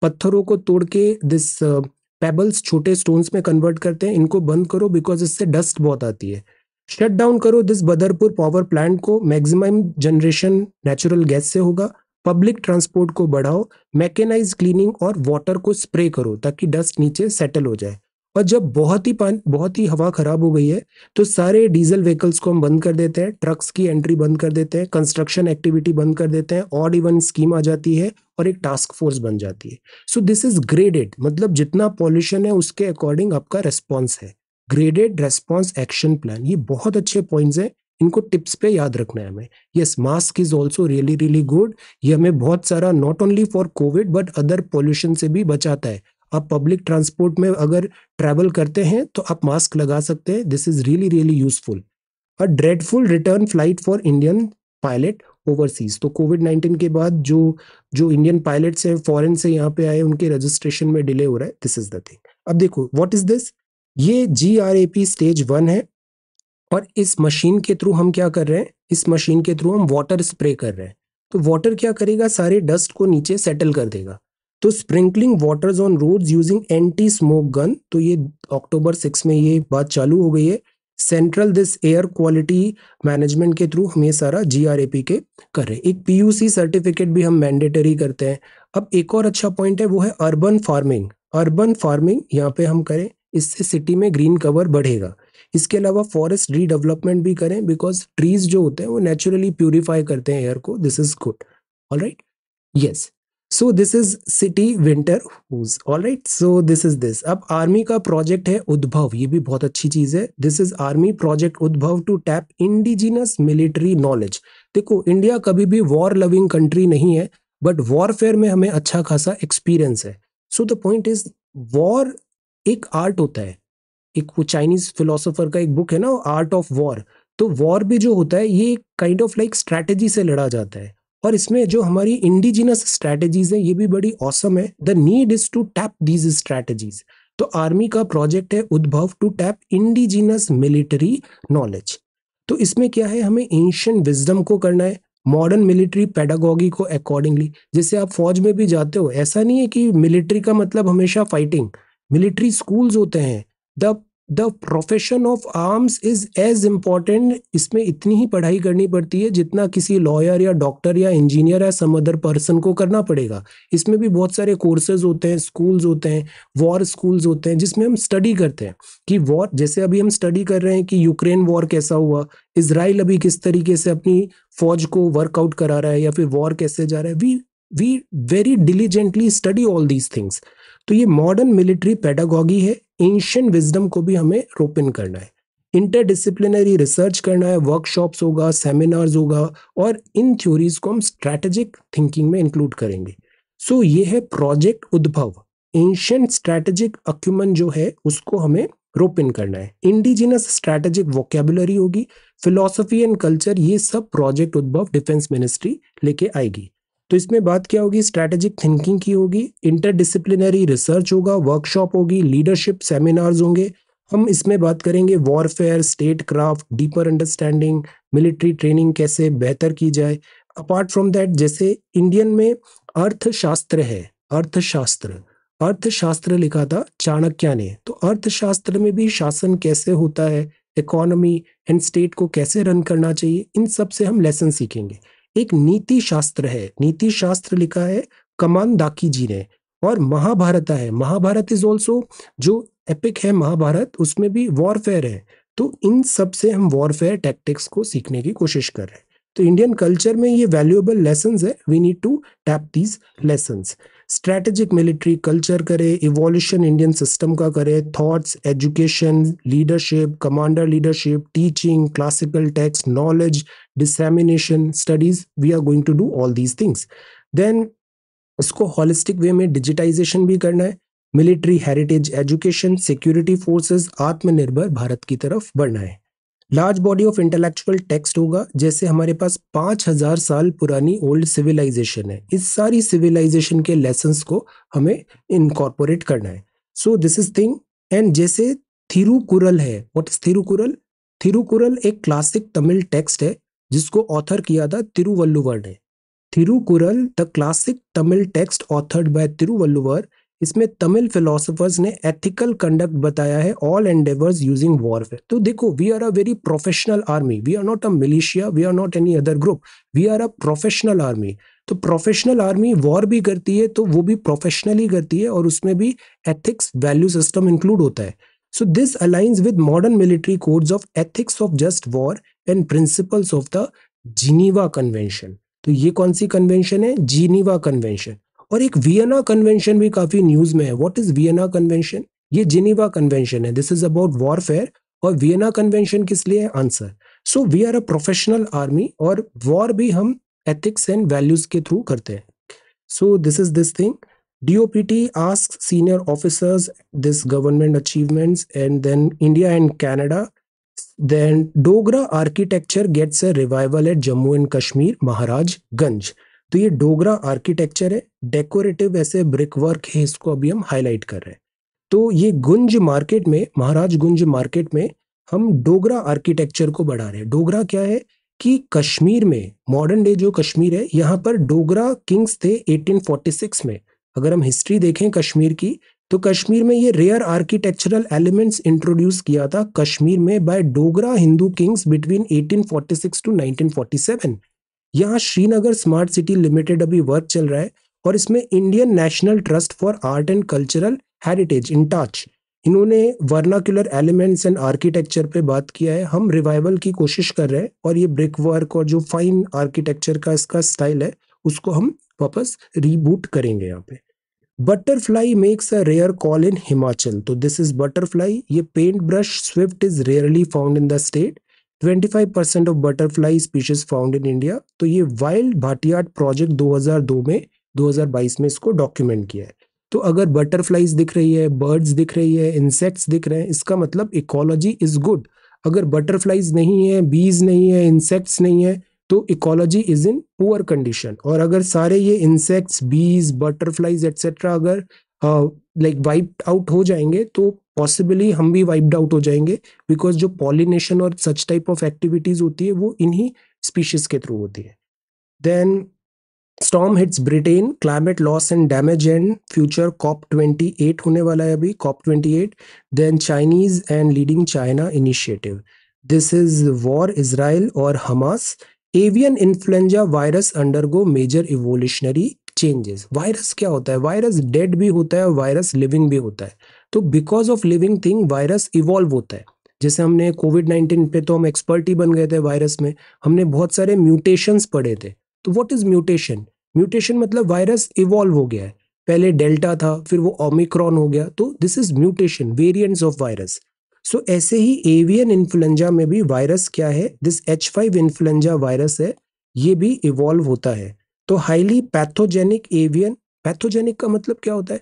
पत्थरों को तोड़ के दिस पेबल्स uh, छोटे स्टोन्स में कन्वर्ट करते हैं इनको बंद करो बिकॉज इससे डस्ट बहुत आती है शट डाउन करो दिस बदरपुर पावर प्लांट को मैक्सिमम जनरेशन नेचुरल गैस से होगा पब्लिक ट्रांसपोर्ट को बढ़ाओ मैकेनाइज क्लीनिंग और वाटर को स्प्रे करो ताकि डस्ट नीचे सेटल हो जाए और जब बहुत ही पान बहुत ही हवा खराब हो गई है तो सारे डीजल व्हीकल्स को हम बंद कर देते हैं ट्रक्स की एंट्री बंद कर देते हैं कंस्ट्रक्शन एक्टिविटी बंद कर देते हैं ऑड इवन स्कीम आ जाती है और एक टास्क फोर्स बन जाती है सो दिस इज ग्रेडेड मतलब जितना पॉल्यूशन है उसके अकॉर्डिंग आपका रेस्पॉन्स है ग्रेडेड रेस्पॉन्स एक्शन प्लान ये बहुत अच्छे पॉइंट्स हैं इनको टिप्स पे याद रखना है हमें yes mask is also really really good ये हमें बहुत सारा not only for Covid but other pollution से भी बचाता है आप पब्लिक ट्रांसपोर्ट में अगर ट्रैवल करते हैं तो आप मास्क लगा सकते हैं this is really really useful a dreadful return flight for Indian pilot overseas तो कोविड नाइन्टीन के बाद जो जो इंडियन पायलट्स हैं फॉरेन से यहाँ पे आए उनके रजिस्ट्रेशन में डिले हो रहा है दिस इज द थिंग अब देखो वॉट इज दिस ये G R A P stage one है और इस मशीन के थ्रू हम क्या कर रहे हैं इस मशीन के थ्रू हम वाटर स्प्रे कर रहे हैं तो वाटर क्या करेगा सारे डस्ट को नीचे सेटल कर देगा तो sprinkling waters on roads using anti smoke gun तो ये अक्टूबर सिक्स में ये बात चालू हो गई है central this air quality management के थ्रू हम ये सारा जी के कर रहे हैं एक सी सर्टिफिकेट भी हम मैंडेटरी करते हैं अब एक और अच्छा पॉइंट है वो है अर्बन फार्मिंग अर्बन फार्मिंग यहाँ पे हम करें इससे सिटी में ग्रीन कवर बढ़ेगा इसके अलावा फॉरेस्ट रीडेवलपमेंट भी करें बिकॉज ट्रीज जो होते हैं वो नेचुरली प्यूरिफाई करते हैं एयर को this is good all right yes so this is city winter whose all right so this is this अब आर्मी का प्रोजेक्ट है उद्भव ये भी बहुत अच्छी चीज है this is army project Udbhav to tap indigenous military knowledge देखो इंडिया कभी भी वॉर लविंग कंट्री नहीं है बट वॉरफेयर में हमें अच्छा खासा एक्सपीरियंस है so the point is war एक आर्ट होता है एक वो चाइनीज फिलोसोफर का एक बुक है ना आर्ट ऑफ वॉर तो वॉर भी जो होता है ये काइंड ऑफ लाइक स्ट्रैटेजी से लड़ा जाता है और इसमें जो हमारी इंडिजिनस स्ट्रैटेजीज है ये भी बड़ी औसम है the need is to tap these strategies तो आर्मी का प्रोजेक्ट है Udbhav to tap indigenous military knowledge तो इसमें क्या है हमें एंशियन विजडम को करना है मॉडर्न मिलिट्री पैडागॉगी को अकॉर्डिंगली जैसे आप फौज में भी जाते हो ऐसा नहीं है कि मिलिट्री का मतलब हमेशा फाइटिंग मिलिट्री स्कूल्स होते हैं the the profession of arms is as important इसमें इतनी ही पढ़ाई करनी पड़ती है जितना किसी लॉयर या डॉक्टर या इंजीनियर या सम अदर पर्सन को करना पड़ेगा इसमें भी बहुत सारे कोर्सेज होते हैं स्कूल्स होते हैं वॉर स्कूल्स होते हैं जिसमें हम स्टडी करते हैं कि वॉर जैसे अभी हम स्टडी कर रहे हैं कि यूक्रेन वॉर कैसा हुआ इसराइल अभी किस तरीके से अपनी फौज को वर्कआउट करा रहा है या फिर वॉर कैसे जा रहा है we we very diligently study all these things तो ये मॉडर्न मिलिट्री पैडागॉगी है एंशियन विजडम को भी हमें रोप इन करना है इंटरडिसिप्लिनरी रिसर्च करना है वर्कशॉप्स होगा सेमिनार्स होगा और इन थ्योरीज को हम स्ट्रैटेजिक थिंकिंग में इंक्लूड करेंगे सो so, ये है प्रोजेक्ट उद्भव एंशियंट स्ट्रैटेजिक अक्यूमन जो है उसको हमें रोप इन करना है इंडिजिनस स्ट्रैटेजिक वोकेबुलरी होगी फिलोसफी एंड कल्चर ये सब प्रोजेक्ट उद्भव डिफेंस मिनिस्ट्री लेके आएगी तो इसमें बात क्या होगी स्ट्रैटेजिक थिंकिंग की होगी इंटरडिसिप्लिनरी रिसर्च होगा वर्कशॉप होगी लीडरशिप सेमिनार्स होंगे हम इसमें बात करेंगे warfare statecraft deeper understanding military training कैसे बेहतर की जाए अपार्ट फ्रॉम दैट जैसे इंडियन में अर्थशास्त्र है अर्थशास्त्र अर्थशास्त्र लिखा था चाणक्य ने तो अर्थशास्त्र में भी शासन कैसे होता है इकोनॉमी एंड स्टेट को कैसे रन करना चाहिए इन सब से हम लेसन सीखेंगे एक नीति शास्त्र है नीति शास्त्र लिखा है कमान दाकी जी ने और महाभारत है महाभारत इज ऑल्सो जो एपिक है महाभारत उसमें भी वॉरफेयर है तो इन सब से हम वॉरफेयर टैक्टिक्स को सीखने की कोशिश कर रहे हैं तो इंडियन कल्चर में ये वैल्यूएबल लेसन है we need to tap these lesson strategic military culture करे इवोल्यूशन इंडियन सिस्टम का करे thoughts education leadership commander leadership teaching classical text knowledge dissemination studies we are going to do all these things then उसको holistic way में digitisation भी करना है military heritage education security forces Aatmanirbhar Bharat की तरफ बढ़ना है large body of intellectual text होगा जैसे हमारे पास पांच हजार साल पुरानी ओल्ड सिविलाइजेशन है इस सारी सिविलाइजेशन के लेसन को हमें इनकॉर्पोरेट करना है so this is thing and जैसे थिरुकुरल है वॉट इज थिरुकुरल थिरुकुरल एक क्लासिक तमिल टेक्स्ट है जिसको ऑथर किया था तिरुवल्लुवर ने Thirukkural the classic Tamil text authored by Thiruvalluvar इसमें तमिल फिलोसोफर्स ने एथिकल कंडक्ट बताया है ऑल एंडेवर्स यूजिंग वॉरफेयर तो देखो we are a very professional army we are not a militia we are not any other group we are a professional army तो professional army war भी करती है तो वो भी प्रोफेशनली करती है और उसमें भी एथिक्स वैल्यू सिस्टम इंक्लूड होता है so this alliance with modern military codes of ethics of just war and principles of the Geneva Convention तो ये कौन सी कन्वेंशन है जीनीवा कन्वेंशन और एक वियना कन्वेंशन भी काफी न्यूज में है व्हाट इज वियना कन्वेंशन ये जीनीवा कन्वेंशन है दिस इज अबाउट वॉरफेयर और वियना कन्वेंशन किस लिए है answer so we are a professional army और वॉर भी हम एथिक्स एंड वैल्यूज के थ्रू करते हैं so this is this thing DOPT asks senior officers this government achievements and then India and Canada Then Dogra architecture gets a revival at Jammu and Kashmir, Maharajganj. तो ये Dogra architecture है decorative ऐसे brick work है इसको अभी हम highlight कर रहे हैं तो ये गुंज मार्केट में महाराज गुंज मार्केट में हम डोगरा आर्किटेक्चर को बढ़ा रहे हैं डोगरा क्या है कि कश्मीर में मॉडर्न डे जो कश्मीर है यहाँ पर डोगरा किंग्स थे 1846 में अगर हम हिस्ट्री देखें कश्मीर की तो कश्मीर में ये रेयर आर्किटेक्चरल एलिमेंट्स इंट्रोड्यूस किया था कश्मीर में by Dogra Hindu kings between 1846 to 1947 यहाँ श्रीनगर स्मार्ट सिटी लिमिटेड अभी वर्क चल रहा है और इसमें Indian National Trust for Art and Cultural Heritage INTACH इन्होंने वर्नाक्यूलर एलिमेंट्स एंड आर्किटेक्चर पे बात किया है हम रिवाइवल की कोशिश कर रहे हैं और ये ब्रिक वर्क और जो फाइन आर्किटेक्चर का इसका स्टाइल है उसको हम वापस रीबूट करेंगे यहाँ पे butterfly makes a rare call in Himachal तो दिस इज बटरफ्लाई ये paint brush swift is rarely found in the state 25 percent of butterfly species found in India तो ये वाइल्ड भाटियाट प्रोजेक्ट 2002 में 2022 में इसको डॉक्यूमेंट किया है तो अगर बटरफ्लाईज दिख रही है बर्ड्स दिख रही है इंसेक्ट्स दिख रहे हैं इसका मतलब इकोलॉजी इज गुड अगर बटरफ्लाईज नहीं है बीज नहीं है इंसेक्ट्स नहीं है तो ecology is in poor condition और अगर सारे ये इंसेक्ट्स बीज बटरफ्लाइज एट्सेट्रा अगर लाइक वाइप्ड आउट हो जाएंगे तो पॉसिबली हम भी वाइप्ड आउट हो जाएंगे बिकॉज जो पॉलिनेशन और सच टाइप ऑफ एक्टिविटीज होती है वो इन्हीं स्पीशीज के थ्रू होती है then storm hits Britain climate loss and damage and future COP twenty eight होने वाला है अभी COP twenty eight then Chinese and leading China initiative this is war Israel और Hamas avian influenza virus undergo major evolutionary changes virus क्या होता है virus dead भी होता है वायरस लिविंग भी होता है तो because of living thing virus evolve होता है जैसे हमने कोविड नाइनटीन पे तो हम एक्सपर्ट ही बन गए थे वायरस में हमने बहुत सारे म्यूटेशंस पढ़े थे तो व्हाट इज म्यूटेशन म्यूटेशन मतलब वायरस इवॉल्व हो गया है पहले डेल्टा था फिर वो ओमिक्रॉन हो गया तो this is mutation variants of virus so so, ऐसे ही एवियन इन्फ्लुएंजा में भी वायरस क्या है this H five influenza virus है ये भी इवॉल्व होता है तो हाईली पैथोजेनिक एवियन पैथोजेनिक का मतलब क्या होता है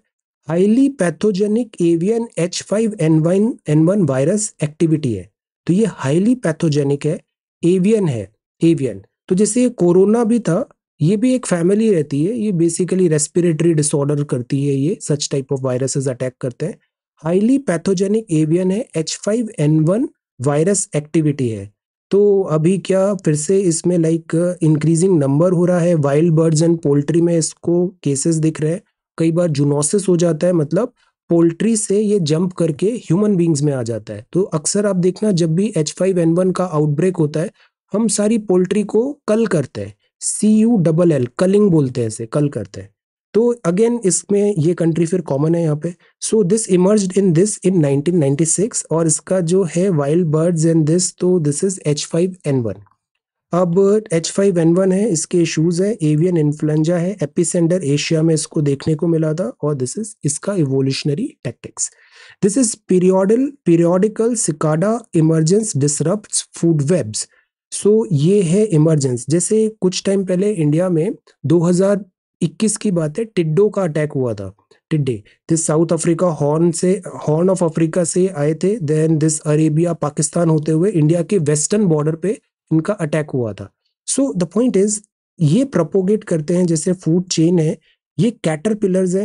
highly pathogenic avian H five N one N one virus activity है तो ये हाईली पैथोजेनिक है एवियन है एवियन तो जैसे ये कोरोना भी था ये भी एक फैमिली रहती है ये बेसिकली रेस्पिरेटरी डिसऑर्डर करती है ये such type of viruses attack करते हैं हाईली पैथोजेनिक एवियन है H five N one virus activity है तो अभी क्या फिर से इसमें लाइक इंक्रीजिंग नंबर हो रहा है वाइल्ड बर्ड्स एंड पोल्ट्री में इसको केसेस दिख रहे हैं कई बार जूनोसिस हो जाता है मतलब पोल्ट्री से ये जंप करके ह्यूमन बींग्स में आ जाता है तो अक्सर आप देखना जब भी एच फाइव एन वन का आउटब्रेक होता है हम सारी पोल्ट्री को कल करते हैं C U double L culling बोलते हैं इसे कल करते हैं तो अगेन इसमें ये कंट्री फिर कॉमन है यहाँ पे so this emerge in this in 1996 और इसका जो है वाइल्ड बर्ड्स इन दिस तो this is H five N one अब एच फाइव एन वन है इसके इशूज है एवियन इन्फ्लुएंजा है एपिसेंडर एशिया में इसको देखने को मिला था और दिस इज इसका evolutionary tactics this is periodal periodical cicada emergence disrupt food webs so ये है इमरजेंस जैसे कुछ टाइम पहले इंडिया में 21 की बात है टिड्डो का अटैक हुआ था टिड्डे दिस साउथ अफ्रीका हॉर्न से हॉर्न ऑफ अफ्रीका से आए थे देन दिस अरेबिया पाकिस्तान होते हुए इंडिया के वेस्टर्न बॉर्डर पे इनका अटैक हुआ था सो द पॉइंट इज ये प्रपोगेट करते हैं जैसे फूड चेन है ये caterpillars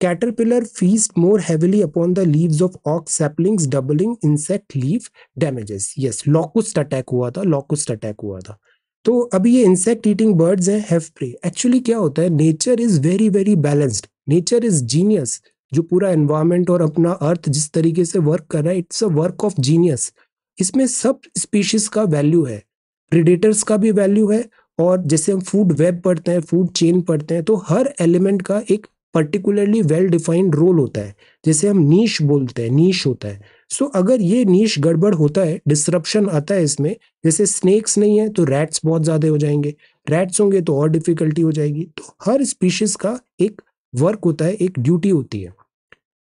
caterpillar feeds more heavily upon the leave of ox saplings doubling insect leave damages yes locust attack हुआ था लॉकुस्ट अटैक हुआ था तो अभी ये इंसेक्ट ईटिंग बर्ड्स हैं हैव प्रे एक्चुअली क्या होता है nature is very very balanced nature is genius जो पूरा एनवायरमेंट और अपना अर्थ जिस तरीके से वर्क कर रहा है it's a work of genius इसमें सब स्पीशीज का वैल्यू है प्रिडेटर्स का भी वैल्यू है और जैसे हम फूड वेब पढ़ते हैं फूड चेन पढ़ते हैं तो हर एलिमेंट का एक पर्टिकुलरली वेल डिफाइंड रोल होता है जैसे हम नीश बोलते हैं नीश होता है सो so, अगर ये नीच गड़बड़ होता है डिस्ट्रप्शन आता है इसमें जैसे स्नेक्स नहीं है तो रैट्स बहुत ज़्यादा हो जाएंगे रैट्स होंगे तो और डिफिकल्टी हो जाएगी तो हर स्पीशीज का एक वर्क होता है एक ड्यूटी होती है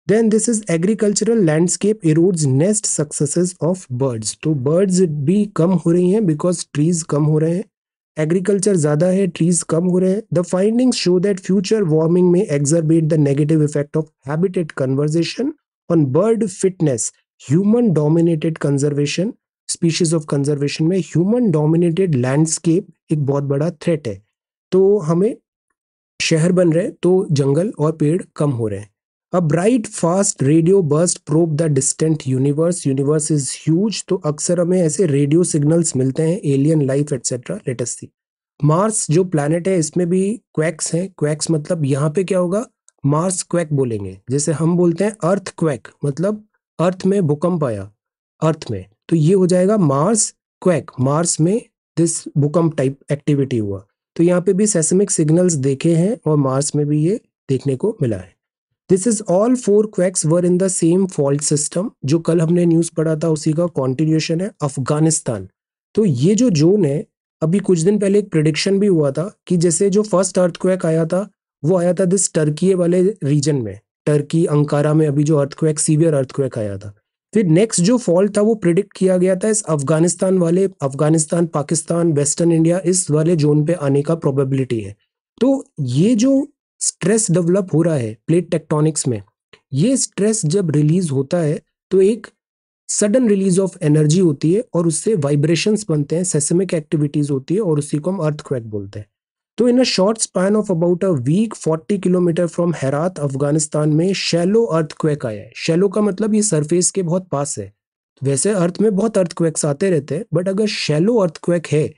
then this is agricultural landscape erodes nest success of birds तो बर्ड्स भी कम हो रही हैं बिकॉज ट्रीज कम हो रहे हैं एग्रीकल्चर ज़्यादा है ट्रीज कम हो रहे हैं the finding show that future warming में exacerbate the negative effect of habitat conversion on bird fitness human dominated conservation species of conservation में ह्यूमन डोमिनेटेड लैंडस्केप एक बहुत बड़ा थ्रेट है तो हमें शहर बन रहे तो जंगल और पेड़ कम हो रहे हैं a bright fast radio burst probe the distant universe universe is huge तो अक्सर हमें ऐसे रेडियो सिग्नल्स मिलते हैं एलियन लाइफ एटसेट्रा लेटेस्ट थी मार्स जो प्लानट है इसमें भी क्वैक्स हैं क्वैक्स मतलब यहाँ पे क्या होगा मार्स क्वैक बोलेंगे जैसे हम बोलते हैं अर्थ क्वैक मतलब अर्थ में भूकंप आया अर्थ में तो ये हो जाएगा मार्स क्वैक मार्स में दिस भूकंप टाइप एक्टिविटी हुआ तो यहाँ पे भी सेसमिक सिग्नल्स देखे हैं और मार्स में भी ये देखने को मिला है this is all four quakes were in the same fault system जो कल हमने न्यूज पढ़ा था उसी का कॉन्टिन्यूशन है अफगानिस्तान तो ये जो जोन है अभी कुछ दिन पहले एक प्रडिक्शन भी हुआ था कि जैसे जो फर्स्ट अर्थ आया था वो आया था दिस टर्की वाले रीजन में टर्की अंकारा में अभी जो अर्थक्वेक सीवियर अर्थक्वेक आया था फिर नेक्स्ट जो फॉल्ट था वो प्रिडिक्ट किया गया था इस अफगानिस्तान वाले अफगानिस्तान पाकिस्तान वेस्टर्न इंडिया इस वाले जोन पे आने का प्रोबेबिलिटी है तो ये जो स्ट्रेस डेवलप हो रहा है प्लेट टेक्टोनिक्स में ये स्ट्रेस जब रिलीज होता है तो एक सडन रिलीज ऑफ एनर्जी होती है और उससे वाइब्रेशंस बनते हैं सेसमिक एक्टिविटीज होती है और उसी को हम अर्थ बोलते हैं तो in a short span of about a week 40 kilometre from Herat Afghanistan में अर्थ क्वेक आया है शेलो का मतलब ये सरफेस के बहुत पास है वैसे अर्थ में बहुत अर्थक्वेक्स आते रहते हैं बट अगर अर्थ अर्थक्वेक है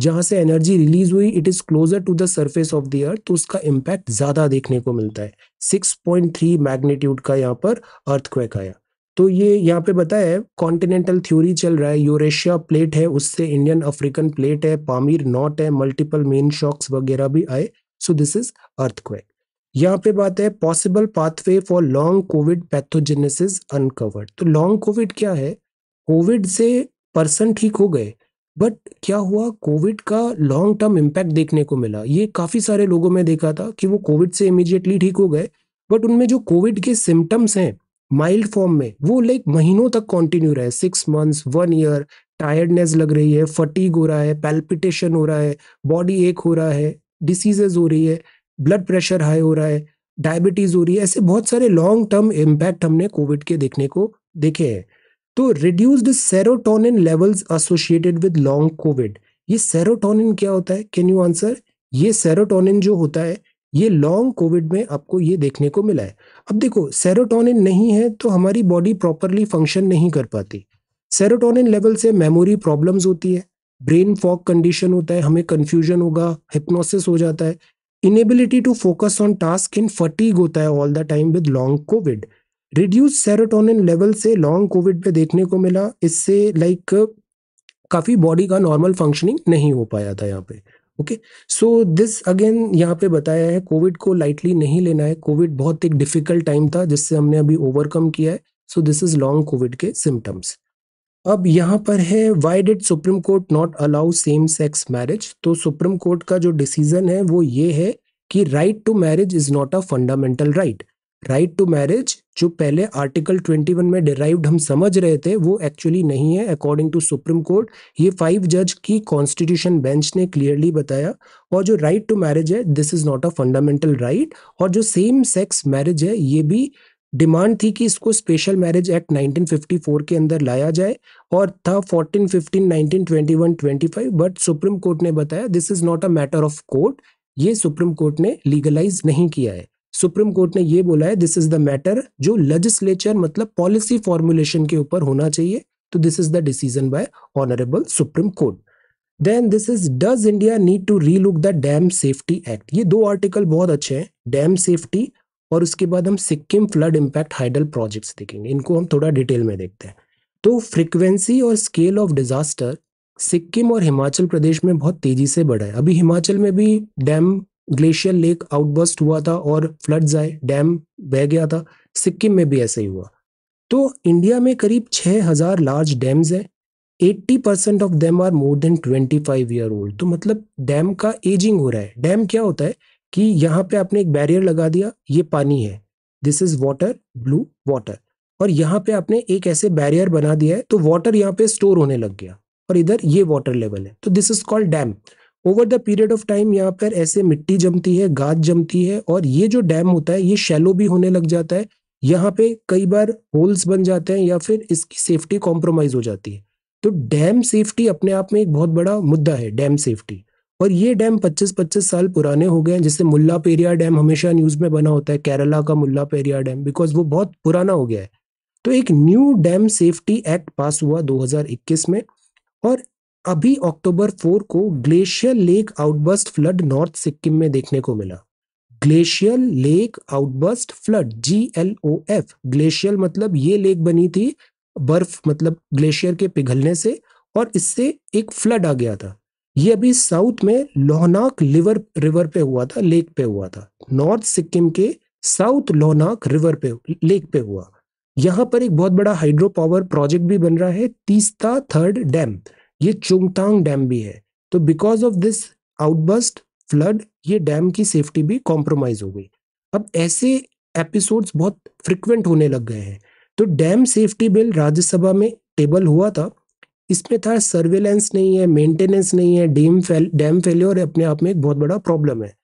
जहाँ से एनर्जी रिलीज हुई it is closer to the surface of the earth तो उसका इम्पैक्ट ज्यादा देखने को मिलता है सिक्स पॉइंट थ्री मैग्नीट्यूड का यहाँ पर अर्थक्वेक आया तो ये यहाँ पे बताया है कॉन्टिनेंटल थ्योरी चल रहा है यूरेशिया प्लेट है उससे इंडियन अफ्रीकन प्लेट है पामीर नॉट है मल्टीपल मेन शॉक्स वगैरह भी आए सो दिस इज अर्थक्वेक यहाँ पे बात है possible pathway for long Covid pathogenesis uncovered तो लॉन्ग कोविड क्या है कोविड से पर्सन ठीक हो गए बट क्या हुआ कोविड का लॉन्ग टर्म इम्पैक्ट देखने को मिला ये काफ़ी सारे लोगों में देखा था कि वो कोविड से इमिजिएटली ठीक हो गए बट उनमें जो कोविड के सिम्टम्स हैं माइल्ड फॉर्म में वो लाइक महीनों तक कंटिन्यू रहा है six months one year tiredness लग रही है फटीग हो रहा है पैल्पिटेशन हो रहा है बॉडी एक हो रहा है डिसीजेज हो रही है ब्लड प्रेशर हाई हो रहा है डायबिटीज हो रही है ऐसे बहुत सारे लॉन्ग टर्म इम्पैक्ट हमने कोविड के देखने को देखे हैं तो reduced serotonin levels associated with long Covid ये सेरोटोनिन क्या होता है कैन यू आंसर ये सेरोटोनिन जो होता है ये लॉन्ग कोविड में आपको ये देखने को मिला है अब देखो सेरोटोनिन नहीं है तो हमारी बॉडी प्रॉपरली फंक्शन नहीं कर पाती सेरोटोनिन लेवल से मेमोरी प्रॉब्लम्स होती है ब्रेन फॉग कंडीशन होता है हमें कंफ्यूजन होगा हिप्नोसिस हो जाता है inability to focus on task in fatigue होता है all the time with long Covid reduce serotonin level से लॉन्ग कोविड पे देखने को मिला इससे लाइक like, काफ़ी बॉडी का नॉर्मल फंक्शनिंग नहीं हो पाया था यहाँ पे ओके सो दिस अगेन यहाँ पे बताया है कोविड को लाइटली नहीं लेना है कोविड बहुत एक डिफिकल्ट टाइम था जिससे हमने अभी ओवरकम किया है so this is long Covid के सिम्टम्स अब यहाँ पर है why did Supreme Court not allow same sex marriage तो सुप्रीम कोर्ट का जो डिसीजन है वो ये है कि right to marriage is not a fundamental right right to marriage जो पहले आर्टिकल 21 में डिराइव्ड हम समझ रहे थे वो एक्चुअली नहीं है अकॉर्डिंग टू सुप्रीम कोर्ट ये फाइव जज की कॉन्स्टिट्यूशन बेंच ने क्लियरली बताया और जो राइट टू मैरिज है this is not a fundamental right और जो सेम सेक्स मैरिज है ये भी डिमांड थी कि इसको स्पेशल मैरिज एक्ट 1954 के अंदर लाया जाए और था 14, 15, 19, 21, 25 बट सुप्रीम कोर्ट ने बताया this is not a matter of court ये सुप्रीम कोर्ट ने लीगलाइज नहीं किया है सुप्रीम कोर्ट ने ये बोला है दिस इज द मैटर जो लेजिस्लेचर मतलब पॉलिसी फॉर्मुलेशन के ऊपर होना चाहिए तो this is the decision by honourable Supreme Court then this is does India need to look the dam safety act ये दो आर्टिकल बहुत अच्छे हैं डैम सेफ्टी और उसके बाद हम Sikkim flood impact hydel project देखेंगे इनको हम थोड़ा डिटेल में देखते हैं तो फ्रिक्वेंसी और स्केल ऑफ डिजास्टर सिक्किम और हिमाचल प्रदेश में बहुत तेजी से बढ़ा है अभी हिमाचल में भी डैम ग्लेशियर लेक आउटबर्स्ट हुआ था और फ्लड आए डैम बह गया था सिक्किम में भी ऐसे ही हुआ तो इंडिया में करीब 6000 लार्ज डैम्स हैं 80 percent of dam are more than 25 year old तो मतलब डैम का एजिंग हो रहा है डैम क्या होता है कि यहाँ पे आपने एक बैरियर लगा दिया ये पानी है this is water blue water और यहाँ पे आपने एक ऐसे बैरियर बना दिया है तो वाटर यहाँ पे स्टोर होने लग गया और इधर ये वाटर लेवल है तो this is called dam over the period of time यहाँ पर ऐसे मिट्टी जमती है गाद जमती है और ये जो डैम होता है ये शैलो भी होने लग जाता है यहाँ पे कई बार होल्स बन जाते हैं या फिर इसकी सेफ्टी कॉम्प्रोमाइज हो जाती है तो डैम सेफ्टी अपने आप में एक बहुत बड़ा मुद्दा है डैम सेफ्टी और ये डैम 25-25 साल पुराने हो गए हैं जैसे मुल्ला पेरिया डैम हमेशा न्यूज़ में बना होता है केरला का मुल्ला पेरिया डैम बिकॉज वो बहुत पुराना हो गया है तो एक new dam safety act pass हुआ 2021 में और अभी अक्टूबर फोर को glacier lake outburst flood north Sikkim में देखने को मिला glacier lake outburst flood G L O F glacier मतलब ये लेक बनी थी बर्फ मतलब ग्लेशियर के पिघलने से और इससे एक फ्लड आ गया था ये अभी साउथ में लोहनाक लिवर रिवर पे हुआ था लेक पे हुआ था नॉर्थ सिक्किम के साउथ लोहनाक रिवर पे लेक पे हुआ यहाँ पर एक बहुत बड़ा हाइड्रो पावर प्रोजेक्ट भी बन रहा है तीसता थर्ड डैम ये चुंगतांग डैम भी है तो because of this outburst flood ये डैम की सेफ्टी भी कॉम्प्रोमाइज हो गई अब ऐसे एपिसोड्स बहुत फ्रिक्वेंट होने लग गए हैं तो डैम सेफ्टी बिल राज्यसभा में टेबल हुआ था इसमें था सर्वेलेंस नहीं है मेंटेनेंस नहीं है डैम फेल डैम फेल्योर अपने आप में एक बहुत बड़ा प्रॉब्लम है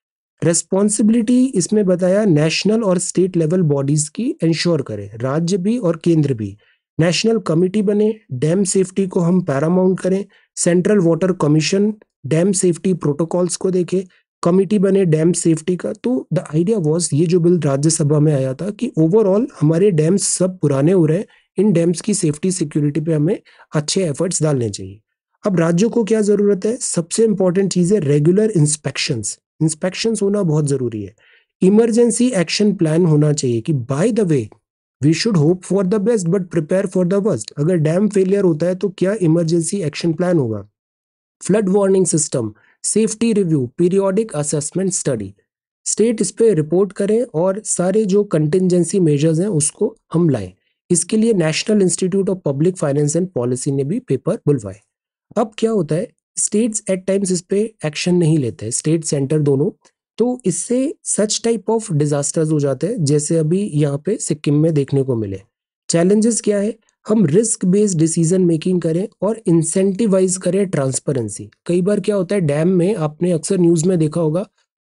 रेस्पॉन्सिबिलिटी इसमें बताया नेशनल और स्टेट लेवल बॉडीज की इंश्योर करें राज्य भी और केंद्र भी नेशनल कमिटी बने डैम सेफ्टी को हम पैरामाउंट करें central water commission dam safety protocols को देखे कमिटी बने डैम सेफ्टी का तो द आइडिया वॉज ये जो बिल राज्यसभा में आया था कि ओवरऑल हमारे डैम्स सब पुराने हो रहे हैं इन डैम्स की सेफ्टी सिक्योरिटी पे हमें अच्छे एफर्ट्स डालने चाहिए अब राज्यों को क्या ज़रूरत है सबसे इंपॉर्टेंट चीज़ है रेगुलर इंस्पेक्शंस इंस्पेक्शंस होना बहुत ज़रूरी है इमरजेंसी एक्शन प्लान होना चाहिए कि by the way we should hope for the best but prepare for the worst अगर डैम फेलियर होता है तो क्या इमरजेंसी एक्शन प्लान होगा flood warning system safety review periodic assessment study state इस पर रिपोर्ट करें और सारे जो कंटिजेंसी मेजर्स हैं उसको हम लाएं इसके लिए National Institute of Public Finance and Policy ने भी पेपर बुलवाए अब क्या होता है स्टेट्स एट टाइम्स इस पर एक्शन नहीं लेते स्टेट सेंटर दोनों तो इससे सच टाइप ऑफ डिजास्टर्स हो जाते हैं जैसे अभी यहाँ पे सिक्किम में देखने को मिले चैलेंजेस क्या है हम रिस्क बेस्ड डिसीजन मेकिंग करें और इंसेंटिवाइज करें ट्रांसपेरेंसी कई बार क्या होता है डैम में आपने अक्सर न्यूज़ में देखा होगा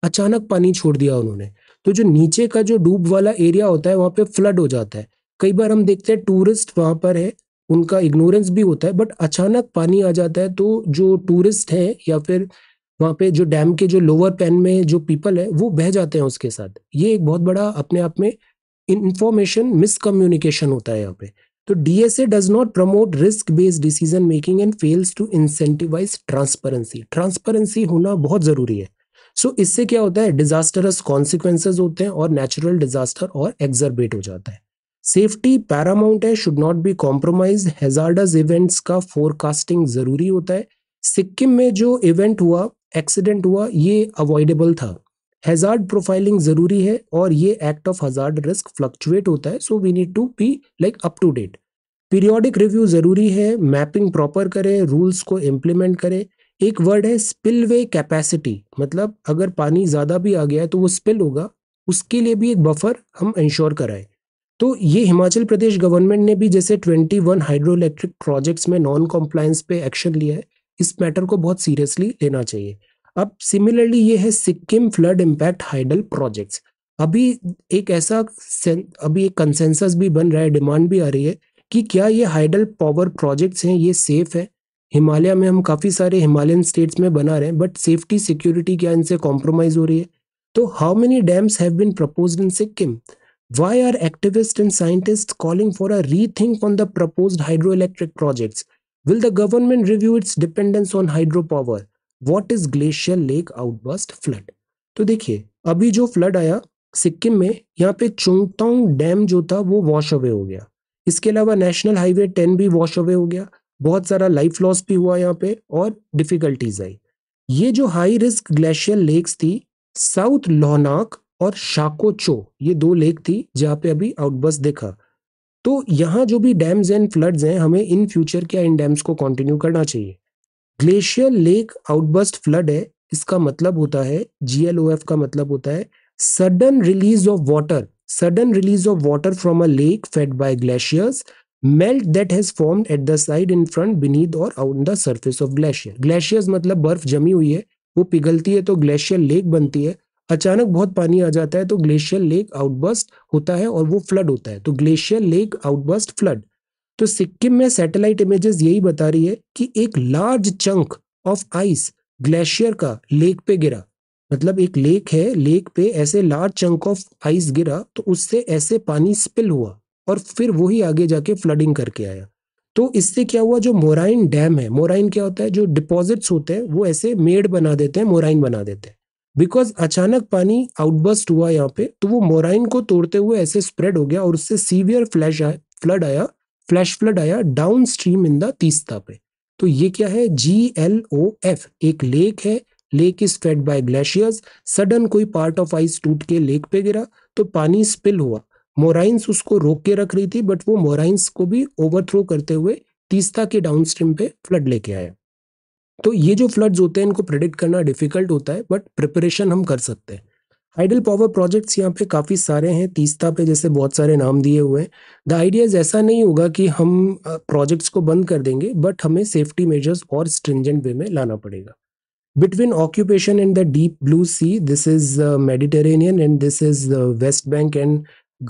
अचानक पानी छोड़ दिया उन्होंने तो जो नीचे का जो डूब वाला एरिया होता है वहाँ पे फ्लड हो जाता है कई बार हम देखते हैं टूरिस्ट वहाँ पर है उनका इग्नोरेंस भी होता है बट अचानक पानी आ जाता है तो जो टूरिस्ट हैं या फिर वहाँ पे जो डैम के जो लोअर पेन में जो पीपल है वो बह जाते हैं उसके साथ ये एक बहुत बड़ा अपने आप में इंफॉर्मेशन मिसकम्युनिकेशन होता है यहाँ पे तो DSA does not promote risk based decision making and fails to incentivise transparency transparency होना बहुत जरूरी है सो so, इससे क्या होता है डिजास्टरस कॉन्सिक्वेंसेज होते हैं और नेचुरल डिजास्टर और एग्जर्बेट हो जाता है सेफ्टी पैरामाउंट है should not be compromise hazardous events का फोरकास्टिंग जरूरी होता है सिक्किम में जो इवेंट हुआ एक्सीडेंट हुआ ये अवॉइडेबल था हेजार्ड प्रोफाइलिंग जरूरी है और ये act of hazard risk fluctuate होता है so we need to be like up to date periodic review जरूरी है मैपिंग प्रॉपर करें रूल्स को इम्प्लीमेंट करें एक वर्ड है स्पिलवे कैपेसिटी मतलब अगर पानी ज़्यादा भी आ गया है तो वो स्पिल होगा उसके लिए भी एक बफर हम इंश्योर कराएं तो ये हिमाचल प्रदेश गवर्नमेंट ने भी जैसे 21 हाइड्रो इलेक्ट्रिक प्रोजेक्ट्स में नॉन कॉम्प्लायंस पे एक्शन लिया है इस मैटर को बहुत सीरियसली लेना चाहिए अब सिमिलरली ये है Sikkim flood impact hydel projects अभी एक ऐसा अभी एक कंसेंसस भी बन रहा है डिमांड भी आ रही है कि क्या ये हाइडल पावर प्रोजेक्ट्स हैं ये सेफ है हिमालय में हम काफ़ी सारे हिमालयन स्टेट्स में बना रहे हैं बट सेफ्टी सिक्योरिटी क्या इनसे कॉम्प्रोमाइज़ हो रही है तो how many dams have been proposed in Sikkim why are activists and scientists calling for a on the propose hydro electric projects Will the government review its dependence on hydropower? What is glacial lake outburst flood? तो देखिए अभी जो flood आया सिक्किम में यहाँ पे चुंगटोंग dam जो था वो वॉश अवे हो गया इसके अलावा नेशनल हाईवे टेन भी वॉश अवे हो गया बहुत सारा लाइफ लॉस भी हुआ यहाँ पे और डिफिकल्टीज आई ये जो हाई रिस्क ग्लेशियर लेक्स थी साउथ लोहनाक और शाकोचो ये दो लेक थी जहाँ पे अभी आउटबस्ट देखा तो यहाँ जो भी डैम्स एंड फ्लड्स हैं हमें इन फ्यूचर क्या इन डैम्स को कंटिन्यू करना चाहिए ग्लेशियर लेक आउटबर्स्ट फ्लड है इसका मतलब होता है जीएलओएफ का मतलब होता है sudden release of water sudden release of water from a lake fed by glaciers melt that has form at the side in front beneath और on the surface of glacier glaciers मतलब बर्फ जमी हुई है वो पिघलती है तो ग्लेशियर लेक बनती है अचानक बहुत पानी आ जाता है तो ग्लेशियर लेक आउटबर्स्ट होता है और वो फ्लड होता है तो ग्लेशियर लेक आउटबर्स्ट फ्लड तो सिक्किम में सैटेलाइट इमेजेस यही बता रही है कि एक large chunk of ice glacier का लेक पे गिरा मतलब एक लेक है लेक पे ऐसे लार्ज चंक ऑफ आइस गिरा तो उससे ऐसे पानी स्पिल हुआ और फिर वही आगे जाके फ्लडिंग करके आया तो इससे क्या हुआ जो मोराइन डैम है मोराइन क्या होता है जो डिपॉजिट्स होते हैं वो ऐसे मेड बना देते हैं मोराइन बना देते हैं बिकॉज अचानक पानी आउटबर्स्ट हुआ यहाँ पे तो वो मोराइन को तोड़ते हुए ऐसे स्प्रेड हो गया और उससे सीवियर फ्लैश फ्लड आया फ्लैश फ्लड आया downstream in the Teesta पे तो ये क्या है जी एल ओ एफ एक लेक है lake is fed by glaciers sudden कोई पार्ट ऑफ आइस टूट के लेक पे गिरा तो पानी स्पिल हुआ मोराइंस उसको रोक के रख रही थी बट वो मोराइंस को भी ओवरथ्रो करते हुए तीस्ता के डाउन स्ट्रीम पे फ्लड लेके आया तो ये जो फ्लड्स होते हैं इनको प्रिडिक्ट करना डिफिकल्ट होता है बट प्रिपरेशन हम कर सकते हैं आइडल पावर प्रोजेक्ट्स यहाँ पे काफ़ी सारे हैं तीस्ता पे जैसे बहुत सारे नाम दिए हुए हैं द आइडियाज़ ऐसा नहीं होगा कि हम प्रोजेक्ट्स को बंद कर देंगे बट हमें सेफ्टी मेजर्स और स्ट्रिंजेंट वे में लाना पड़ेगा between occupation and the deep blue sea this is Mediterranean and this is West Bank and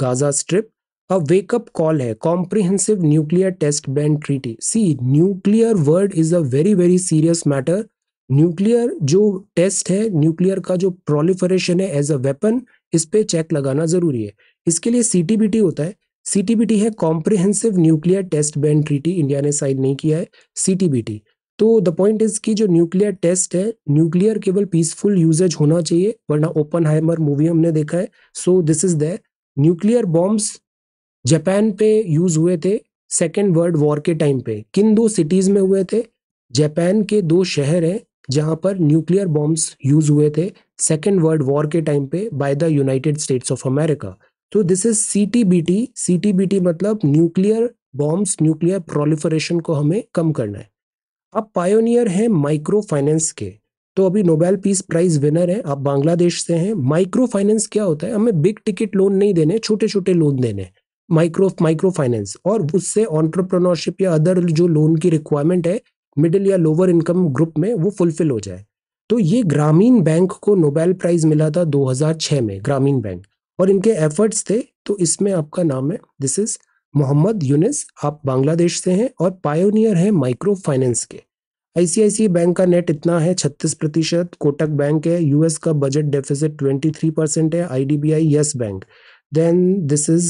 Gaza strip a wake up call hai comprehensive nuclear test ban treaty see nuclear word is a very very serious matter nuclear जो test है nuclear का जो proliferation है as a weapon इस पे check लगाना जरूरी है इसके लिए सीटीबीटी होता है सीटीबीटी है comprehensive nuclear test ban treaty India ने साइन नहीं किया है सीटीबीटी तो द पॉइंट इज कि जो न्यूक्लियर टेस्ट है न्यूक्लियर केवल पीसफुल यूजेज होना चाहिए वरना ओपन मूवी हमने देखा है so this is the nuclear bombs Japan पे यूज हुए थे सेकेंड वर्ल्ड वॉर के टाइम पे किन दो सिटीज में हुए थे जापान के दो शहर हैं जहां पर न्यूक्लियर बॉम्ब्स यूज हुए थे सेकेंड वर्ल्ड वॉर के टाइम पे by the United States of America तो this is C T B T C T B T मतलब न्यूक्लियर बॉम्ब्स न्यूक्लियर प्रोलिफरेशन को हमें कम करना है अब पायोनियर हैं माइक्रो फाइनेंस के तो अभी नोबेल पीस प्राइज विनर है आप बांग्लादेश से हैं माइक्रो फाइनेंस क्या होता है हमें बिग टिकट लोन नहीं देने छोटे छोटे लोन देने माइक्रो माइक्रो फाइनेंस और उससे ऑन्टरप्रनोरशिप या अदर जो लोन की रिक्वायरमेंट है मिडिल या लोअर इनकम ग्रुप में वो फुलफिल हो जाए तो ये ग्रामीण बैंक को नोबेल प्राइज मिला था 2006 में ग्रामीण बैंक और इनके एफर्ट्स थे तो इसमें आपका नाम है दिस इज मोहम्मद यूनिस आप बांग्लादेश से हैं और पायोनियर हैं माइक्रो फाइनेंस के आईसीआईसी बैंक का नेट इतना है 36 प्रतिशत कोटक बैंक है यूएस का बजट डेफिसिट 23 परसेंट है IDBI Yes Bank then this is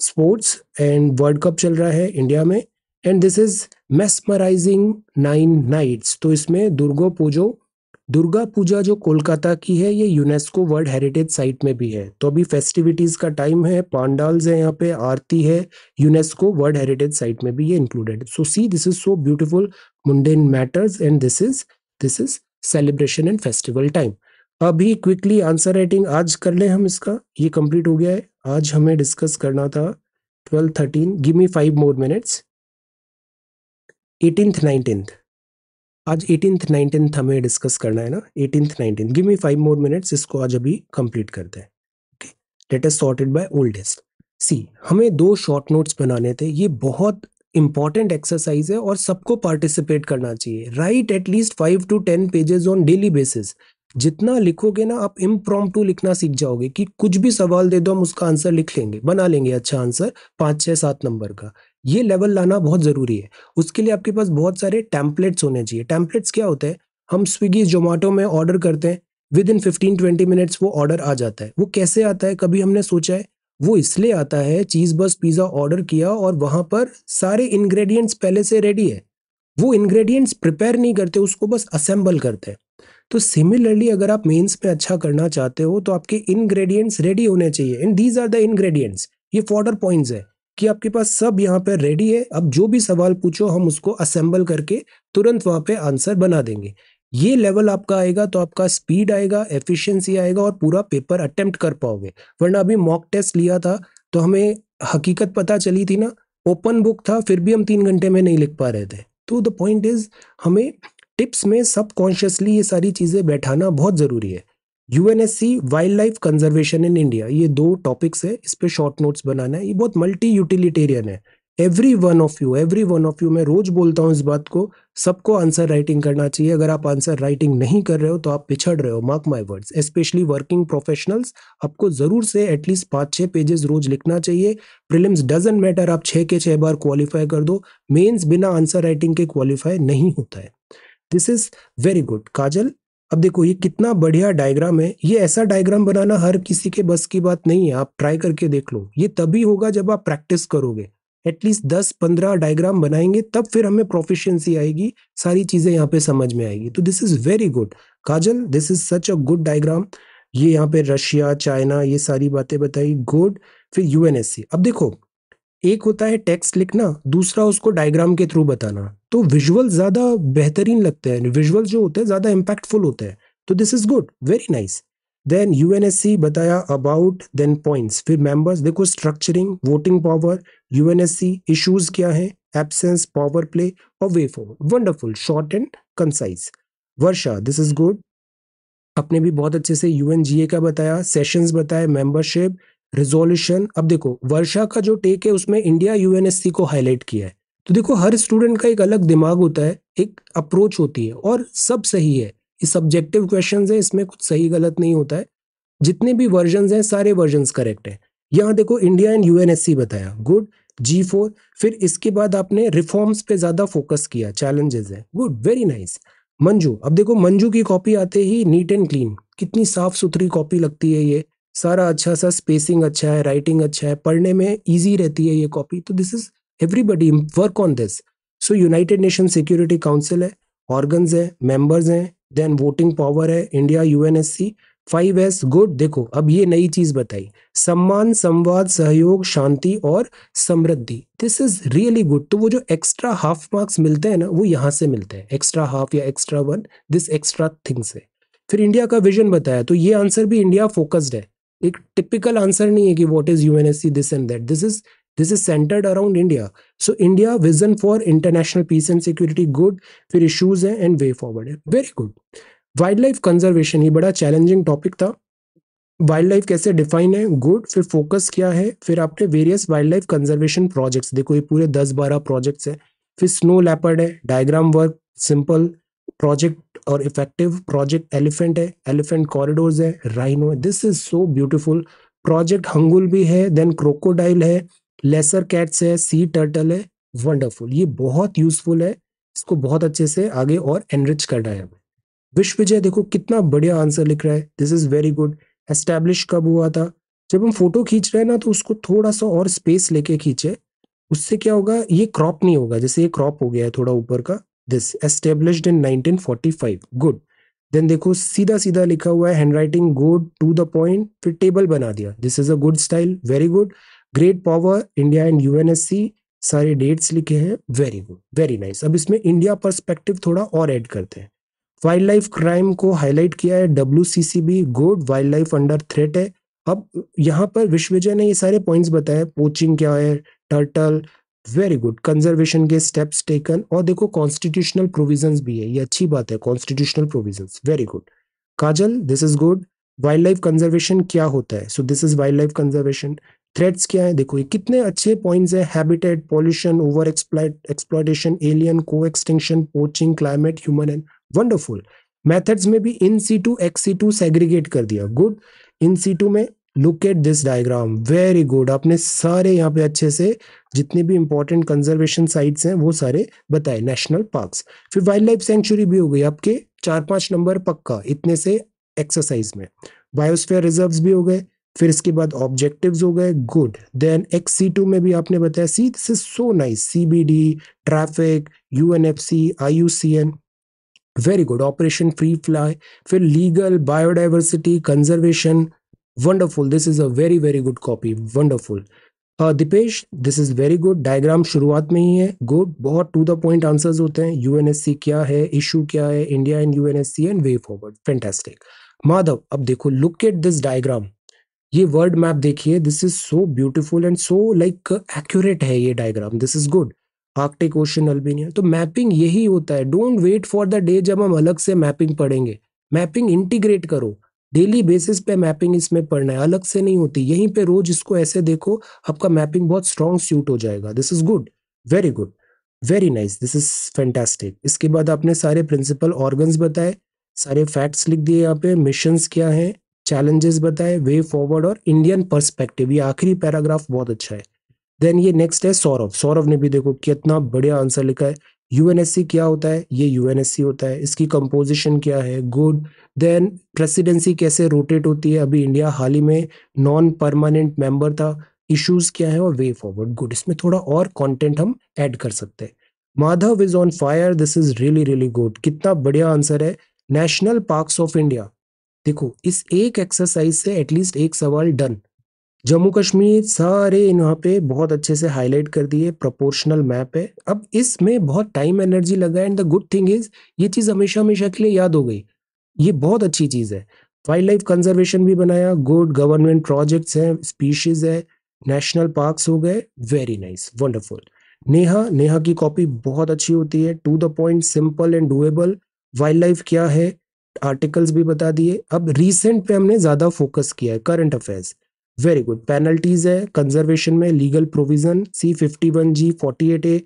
sports and world cup चल रहा है इंडिया में and this is mesmerising nine nights तो इसमें दुर्गो पूजो दुर्गा पूजा जो कोलकाता की है ये यूनेस्को वर्ल्ड हेरिटेज साइट में भी है तो अभी फेस्टिविटीज़ का टाइम है पांडाल्स है यहाँ पे आरती है यूनेस्को वर्ल्ड हेरिटेज साइट में भी ये included so see this is so beautiful mundane matters and this is this is celebration and festival time अभी क्विकली आंसर राइटिंग आज कर ले हम इसका ये कंप्लीट हो गया है आज हमें डिस्कस करना था twelve thirteen give me five more minutes eighteenth nineteenth आज एटीनथ नाइनटीन्थ हमें डिस्कस करना है ना eighteenth nineteen give me five more minutes इसको आज अभी कंप्लीट करते हैं okay let is sorted by oldest see हमें दो शॉर्ट नोट्स बनाने थे ये बहुत इंपॉर्टेंट एक्सरसाइज है और सबको पार्टिसिपेट करना चाहिए right at least five to ten pages on daily basis जितना लिखोगे ना आप इम लिखना सीख जाओगे कि कुछ भी सवाल दे दो हम उसका आंसर लिख लेंगे बना लेंगे अच्छा आंसर पाँच छः सात नंबर का ये लेवल लाना बहुत ज़रूरी है उसके लिए आपके पास बहुत सारे टैम्पलेट्स होने चाहिए टैंपलेट्स क्या होते हैं हम स्विगी जोमेटो में ऑर्डर करते हैं within fifteen twenty minutes वो ऑर्डर आ जाता है वो कैसे आता है कभी हमने सोचा है वो इसलिए आता है चीज़ बस पिज़्ज़ा ऑर्डर किया और वहां पर सारे इंग्रेडिएंट्स पहले से रेडी है वो इंग्रेडिएंट्स प्रिपेयर नहीं करते उसको बस असेंबल करते हैं तो सिमिलरली अगर आप मेंस पे अच्छा करना चाहते हो तो आपके इंग्रेडिएंट्स रेडी होने चाहिए and these are the ingredients ये फॉर्डर पॉइंट्स है कि आपके पास सब यहाँ पे रेडी है अब जो भी सवाल पूछो हम उसको असेंबल करके तुरंत वहाँ पे आंसर बना देंगे ये लेवल आपका आएगा तो आपका स्पीड आएगा एफिशिएंसी आएगा और पूरा पेपर अटेम्प्ट कर पाओगे वरना अभी मॉक टेस्ट लिया था तो हमें हकीकत पता चली थी ना ओपन बुक था फिर भी हम तीन घंटे में नहीं लिख पा रहे थे तो द पॉइंट इज हमें टिप्स में सबकॉन्शियसली ये सारी चीज़ें बैठाना बहुत ज़रूरी है UNSC wild life conservation in India ये दो टॉपिक्स है इस पर शॉर्ट नोट्स बनाना है ये बहुत मल्टी यूटिलिटेरियन है every one of you every one of you मैं रोज बोलता हूँ इस बात को सबको आंसर राइटिंग करना चाहिए अगर आप आंसर राइटिंग नहीं कर रहे हो तो आप पिछड़ रहे हो mark my words specially working professionals आपको ज़रूर से एटलीस्ट पाँच छः पेजेस रोज लिखना चाहिए प्रिलिम्स डजेंट मैटर आप छः के छः बार क्वालिफाई कर दो मेन्स बिना आंसर राइटिंग के क्वालिफाई नहीं होता है this is very good Kajal अब देखो ये कितना बढ़िया डायग्राम है ये ऐसा डायग्राम बनाना हर किसी के बस की बात नहीं है आप ट्राई करके देख लो ये तभी होगा जब आप प्रैक्टिस करोगे एटलीस्ट दस पंद्रह डायग्राम बनाएंगे तब फिर हमें प्रोफिशियंसी आएगी सारी चीज़ें यहाँ पे समझ में आएगी तो this is very good Kajal this is such a good diagram ये यहाँ पे रशिया चाइना ये सारी बातें बताई गुड फिर यूएनएससी अब देखो एक होता है टेक्स्ट लिखना दूसरा उसको डायग्राम के थ्रू बताना तो विजुअल ज़्यादा बेहतरीन लगते हैं विजुअल जो होते हैं ज़्यादा इम्पैक्टफुल होते हैं तो this is good very nice then see बताया अबाउट देन पॉइंट्स फिर मेंबर्स देखो structuring voting power UNSC issues क्या है एबसेंस पावर प्ले और way forward wonderful short and concise Varsha this is good अपने भी बहुत अच्छे से ए का बताया सेशंस बताए मेंबरशिप रिजोल्यूशन अब देखो वर्षा का जो टेक है उसमें इंडिया यूएनएससी को हाईलाइट किया है तो देखो हर स्टूडेंट का एक अलग दिमाग होता है एक अप्रोच होती है और सब सही है ये सब्जेक्टिव क्वेश्चन है इसमें कुछ सही गलत नहीं होता है जितने भी वर्जन हैं सारे वर्जन करेक्ट हैं यहाँ देखो इंडिया एंड यूएनएससी बताया गुड जी फोर फिर इसके बाद आपने रिफॉर्म्स पे ज़्यादा फोकस किया चैलेंजेस है गुड वेरी नाइस मंजू अब देखो मंजू की कॉपी आते ही नीट एंड क्लीन कितनी साफ सुथरी कॉपी लगती है ये सारा अच्छा सा स्पेसिंग अच्छा है राइटिंग अच्छा है पढ़ने में ईजी रहती है ये कॉपी तो this is everybody work on this so United Nation security Council है ऑर्गन्स है मेंबर्स हैं देन वोटिंग पावर है India UNSC five S good देखो अब ये नई चीज बताई सम्मान संवाद सहयोग शांति और समृद्धि दिस इज रियली गुड तो वो जो एक्स्ट्रा हाफ मार्क्स मिलते हैं ना वो यहाँ से मिलते हैं एक्स्ट्रा हाफ या extra one this extra thing से फिर इंडिया का विजन बताया तो ये आंसर भी इंडिया फोकस्ड है एक टिपिकल आंसर नहीं है कि what is UNSC this and that this is this is centred around India so India vision for international peace and security good फिर इशूज है एंड वे फॉरवर्ड है very good wild life conservation ये बड़ा challenging topic था wild life कैसे define है good फिर focus क्या है फिर आपके various wild life conservation projects देखो ये पूरे दस बारह प्रोजेक्ट्स है फिर स्नो लेपर्ड है डायग्राम वर्क सिंपल प्रोजेक्ट और इफेक्टिव प्रोजेक्ट एलिफेंट है एलिफेंट कॉरिडोर है राइनो है this is so beautiful project Hangul भी है देन क्रोकोडाइल है लेसर कैट्स है सी टर्टल है वंडरफुल ये बहुत यूजफुल है इसको बहुत अच्छे से आगे और एनरिच करना है हमें विश्व विजय देखो कितना बढ़िया आंसर लिख रहा है this is very good establish कब हुआ था जब हम फोटो खींच रहे हैं ना तो उसको थोड़ा सा और स्पेस लेके खींचे उससे क्या होगा ये क्रॉप नहीं होगा जैसे ये क्रॉप हो गया है थोड़ा ऊपर का this establish in 1945 good then देखो सीधा सीधा लिखा हुआ है hand writing good to the point फिर टेबल बना दिया this is a good style very good great power India and UNSC सारे डेट्स लिखे हैं वेरी गुड वेरी नाइस अब इसमें इंडिया परस्पेक्टिव थोड़ा और ऐड करते हैं वाइल्ड लाइफ क्राइम को हाईलाइट किया है W C C B good wild life under threat है अब यहाँ पर विश्वजय ने ये सारे पॉइंट्स बताए पोचिंग क्या है टर्टल वेरी गुड कंजर्वेशन के स्टेप्स टेकन और देखो कॉन्स्टिट्यूशनल प्रोविजंस भी है ये अच्छी बात है constitutional provisions very good Kajal this is good wild life conservation क्या होता है so this is wild life conservation threats क्या है देखो ये कितने अच्छे पॉइंट्स है habitat pollution over exploitation alien को extinction poaching climate human and wonderful methods में भी in situ ex situ segregate कर दिया गुड इन सी टू में look at this diagram very good आपने सारे यहाँ पे अच्छे से जितने भी इंपॉर्टेंट कंजर्वेशन साइट्स हैं वो सारे बताए नेशनल पार्क्स फिर वाइल्ड लाइफ सेंचुरी भी हो गई आपके चार पांच नंबर पक्का इतने से एक्सरसाइज में बायोस्फेयर रिजर्व्स भी हो गए फिर इसके बाद ऑब्जेक्टिव्स हो गए good then ex situ में भी आपने बताया see this is so nice see traffic U F C I N very good operation free fly फिर legal biodiversity conservation wonderful this is a very very good copy wonderful Deepesh this is very good diagram शुरुआत में ही है good बहुत to the point answers होते हैं UNSC क्या है issue क्या है India and UNSC and way forward fantastic Madhav अब देखो लुक एट दिस डायग्राम ये वर्ड मैप देखिए this is so beautiful and so like accurate है ये diagram this is good Arctic Ocean Albania तो मैपिंग यही होता है don't wait for the day जब हम अलग से मैपिंग पढ़ेंगे मैपिंग इंटीग्रेट करो डेली बेसिस पे मैपिंग इसमें पढ़ना है अलग से नहीं होती यहीं पे रोज इसको ऐसे देखो आपका मैपिंग बहुत स्ट्रॉन्ग सूट हो जाएगा this is good very good very nice this is fantastic इसके बाद आपने सारे प्रिंसिपल ऑर्गन्स बताए सारे फैक्ट्स लिख दिए यहाँ पे मिशन क्या है चैलेंजेस बताए वे फॉरवर्ड और इंडियन परस्पेक्टिव ये आखिरी पैराग्राफ बहुत अच्छा है देन ये नेक्स्ट है सौरभ सौरभ ने भी देखो कितना बढ़िया आंसर लिखा है यूएनएससी क्या होता है ये यूएनएससी होता है इसकी कंपोजिशन क्या है गुड देन प्रेसिडेंसी कैसे रोटेट होती है अभी इंडिया हाल ही में नॉन परमानेंट मेंबर था इश्यूज क्या है और वे फॉरवर्ड गुड इसमें थोड़ा और कंटेंट हम ऐड कर सकते हैं Madhav is on fire this is really really good कितना बढ़िया आंसर है नेशनल पार्क ऑफ इंडिया देखो इस एक एक्सरसाइज से एटलीस्ट एक सवाल डन जम्मू कश्मीर सारे यहाँ पे बहुत अच्छे से हाईलाइट कर दिए प्रोपोर्शनल मैप है अब इसमें बहुत टाइम एनर्जी लगा and the good thing is ये चीज़ हमेशा हमेशा के लिए याद हो गई ये बहुत अच्छी चीज़ है वाइल्ड लाइफ कंजर्वेशन भी बनाया गुड गवर्नमेंट प्रोजेक्ट्स हैं स्पीशीज है नेशनल पार्क्स हो गए very nice wonderful Neha Neha की कॉपी बहुत अच्छी होती है to the point simple and doable wild life क्या है आर्टिकल्स भी बता दिए अब रिसेंट पे हमने ज़्यादा फोकस किया है current affairs very good penalties है कंजर्वेशन में legal provision see fifty one G forty eight A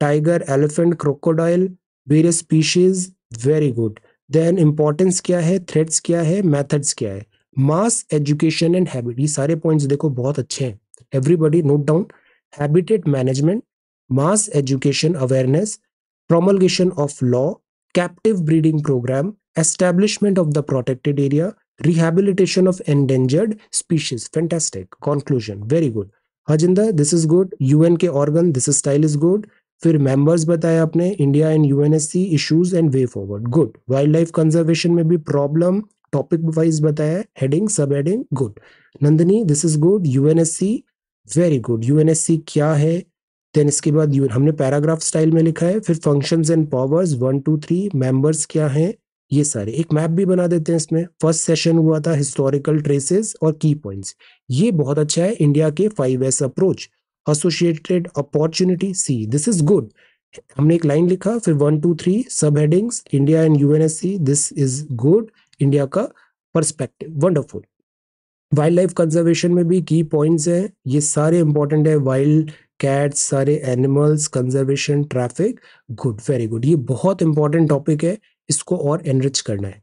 tiger elephant crocodile various species very good then importance क्या है थ्रेड्स क्या है मैथड्स क्या है मास एजुकेशन एंड हैबिट ये सारे पॉइंट्स देखो बहुत अच्छे हैं everybody note down habitat management mass education awareness promulgation of law captive breeding programme establishment of the protected area rehabilitation of endangered species fantastic conclusion very good hajinda this is good UN के organ this is style is good फिर members बताए आपने India and UNSC issues and way forward good wild life conservation में भी problem topic wise बताया heading sub heading good Nandini this is good UNSC very good UNSC क्या है then इसके बाद हमने पैराग्राफ स्टाइल में लिखा है फिर functions and powers one two three members क्या हैं ये सारे एक मैप भी बना देते हैं इसमें फर्स्ट सेशन हुआ था हिस्टोरिकल ट्रेसेस और की पॉइंट्स ये बहुत अच्छा है इंडिया के five S approach associated opportunity see this is good हमने एक लाइन लिखा फिर one two three sub headings India and UNSC this is good India का perspective wonderful wild life conservation में भी की पॉइंट्स हैं ये सारे इंपॉर्टेंट है वाइल्ड कैट्स सारे animals conservation traffic good very good ये बहुत इंपॉर्टेंट टॉपिक है इसको और एनरिच करना है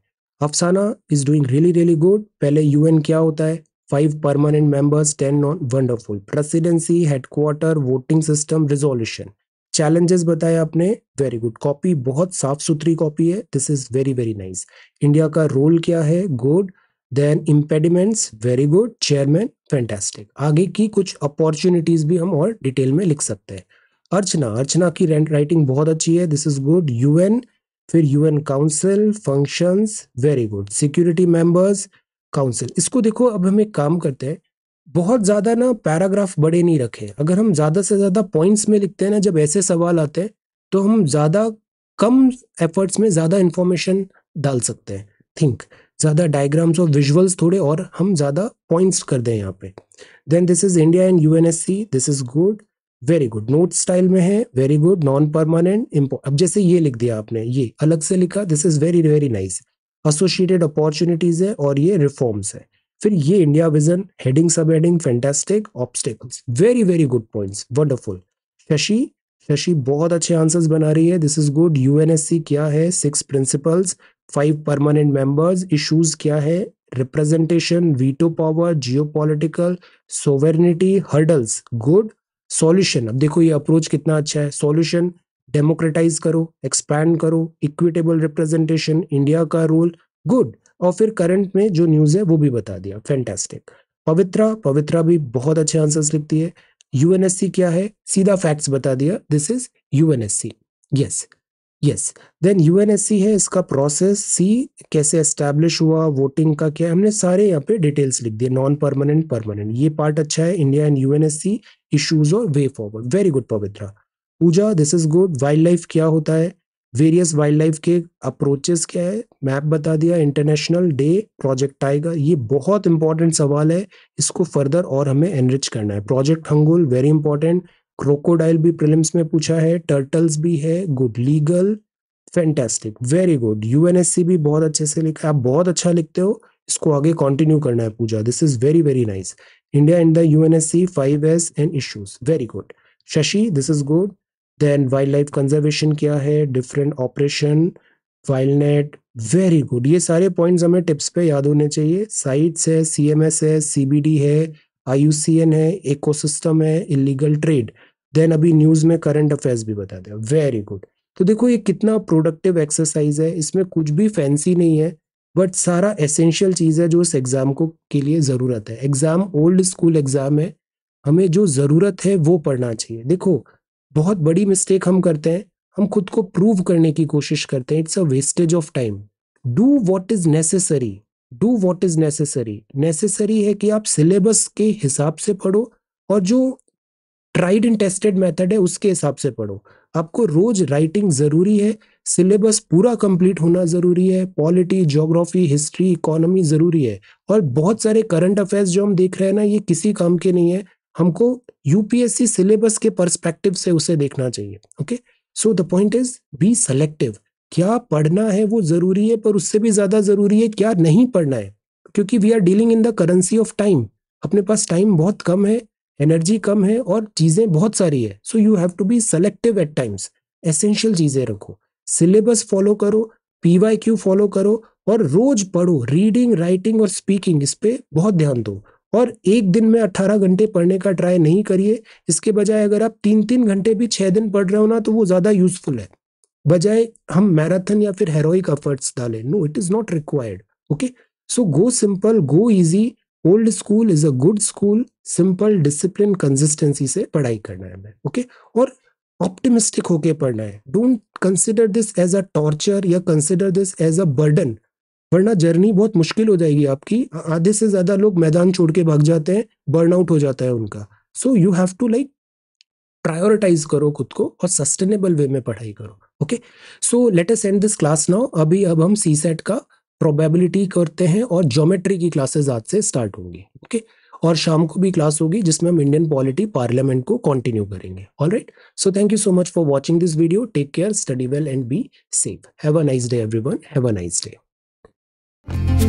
Afsana is doing really really good पहले यूएन क्या होता है five permanent members ten non wonderful presidency headquarter voting system resolution challenges बताए आपने वेरी गुड कॉपी बहुत साफ सुथरी कॉपी है this is very very nice India का रोल क्या है good then impediments very good chairman fantastic आगे की कुछ अपॉर्चुनिटीज भी हम और डिटेल में लिख सकते हैं अर्चना अर्चना की राइटिंग बहुत अच्छी है दिस इज गुड यूएन फिर UN council functions very good security members council इसको देखो अब हम एक काम करते हैं बहुत ज़्यादा ना पैराग्राफ बड़े नहीं रखे अगर हम ज़्यादा से ज़्यादा पॉइंट्स में लिखते हैं ना जब ऐसे सवाल आते हैं तो हम ज़्यादा कम एफर्ट्स में ज़्यादा इंफॉर्मेशन डाल सकते हैं थिंक ज़्यादा डायग्राम्स और विजुअल्स थोड़े और हम ज़्यादा पॉइंट्स कर दें यहाँ पे then this is India and UNSC this is good very good note style में है वेरी गुड नॉन परमानेंट अब जैसे ये लिख दिया आपने ये अलग से लिखा this is very very nice associated opportunities है और ये रिफॉर्म्स है फिर ये India vision heading sub heading fantastic obstacles very very good points wonderful Shashi Shashi बहुत अच्छे आंसर्स बना रही है दिस इज गुड यूएनएससी क्या है six principles five permanent members issues क्या है representation veto power geo political sovereignty hurdles good solution अब देखो ये अप्रोच कितना अच्छा है सॉल्यूशन डेमोक्रेटाइज करो एक्सपैंड करो इक्विटेबल रिप्रेजेंटेशन इंडिया का रोल गुड और फिर करंट में जो न्यूज है वो भी बता दिया फैंटेस्टिक पवित्रा पवित्रा भी बहुत अच्छे आंसर्स लिखती है यूएनएससी क्या है सीधा फैक्ट्स बता दिया this is UNSC yes yes then UNSC है इसका प्रोसेस सी कैसे एस्टेब्लिश हुआ वोटिंग का क्या हमने सारे यहाँ पे डिटेल्स लिख दिए नॉन परमानेंट परमानेंट ये पार्ट अच्छा है इंडिया एंड यूएनएससी इश्यूज और way forward very good Pavitra Puja this is good wild life क्या होता है वेरियस वाइल्ड लाइफ के अप्रोचेस क्या है मैप बता दिया इंटरनेशनल डे प्रोजेक्ट टाइगर ये बहुत इंपॉर्टेंट सवाल है इसको फर्दर और हमें एनरिच करना है project Hangul very important crocodile भी प्रिलिम्स में पूछा है टर्टल्स भी है good legal fantastic very good UNSC भी बहुत अच्छे से लिखा आप बहुत अच्छा लिखते हो इसको आगे कंटिन्यू करना है Puja this is very very nice India in the UNSC five S and issues very good Shashi this is good then wild life conservation क्या है different operation wild net very good ये सारे पॉइंट्स हमें टिप्स पे याद होने चाहिए साइट्स है सी है सी है आई है इकोसिस्टम है इलीगल ट्रेड देन अभी न्यूज में करंट अफेयर्स भी बता दिया वेरी गुड तो देखो ये कितना प्रोडक्टिव एक्सरसाइज है इसमें कुछ भी फैंसी नहीं है बट सारा एसेंशियल चीज़ है जो इस एग्ज़ाम को के लिए ज़रूरत है एग्ज़ाम ओल्ड स्कूल एग्ज़ाम है हमें जो ज़रूरत है वो पढ़ना चाहिए देखो बहुत बड़ी मिस्टेक हम करते हैं हम खुद को प्रूव करने की कोशिश करते हैं it's a wastage of time do what is necessary do what is necessary necessary है कि आप सिलेबस के हिसाब से पढ़ो और जो ट्राइड एंड टेस्टेड मेथड है उसके हिसाब से पढ़ो आपको रोज राइटिंग ज़रूरी है सिलेबस पूरा कंप्लीट होना ज़रूरी है पॉलिटी जोग्राफी हिस्ट्री इकोनॉमी ज़रूरी है और बहुत सारे करंट अफेयर्स जो हम देख रहे हैं ना ये किसी काम के नहीं है हमको यूपीएससी सिलेबस के परस्पेक्टिव से उसे देखना चाहिए okay so the point is be selective क्या पढ़ना है वो ज़रूरी है पर उससे भी ज़्यादा ज़रूरी है क्या नहीं पढ़ना है क्योंकि we are dealing in the currency of time अपने पास टाइम बहुत कम है एनर्जी कम है और चीज़ें बहुत सारी है so you have to be selective at times essential चीज़ें रखो सिलेबस फॉलो करो पी वाई क्यू फॉलो करो और रोज पढ़ो रीडिंग राइटिंग और स्पीकिंग इस पर बहुत ध्यान दो और एक दिन में 18 घंटे पढ़ने का ट्राई नहीं करिए इसके बजाय अगर आप तीन तीन घंटे भी छह दिन पढ़ रहे हो ना तो वो ज़्यादा यूजफुल है बजाय हम मैराथन या फिर हेरोइक एफर्ट्स डालें no it is not required okay so go simple go easy old school is a good school simple discipline consistency से पढ़ाई करना है हमें ओके और ऑप्टिमिस्टिक होके पढ़ना है don't consider this as a torture या consider this as a burden वरना जर्नी बहुत मुश्किल हो जाएगी आपकी आधे से ज्यादा लोग मैदान छोड़ के भाग जाते हैं बर्नआउट हो जाता है उनका so you have to like prioritize करो खुद को और सस्टेनेबल वे में पढ़ाई करो okay so let us end this class now अभी अब हम सी सेट का प्रोबेबिलिटी करते हैं और ज्योमेट्री की क्लासेज आज से स्टार्ट होंगी ओके और शाम को भी क्लास होगी जिसमें हम इंडियन पॉलिटी पार्लियामेंट को कंटिन्यू करेंगे all right so thank you so much for watching this video take care study well and be safe have a nice day everyone have a nice day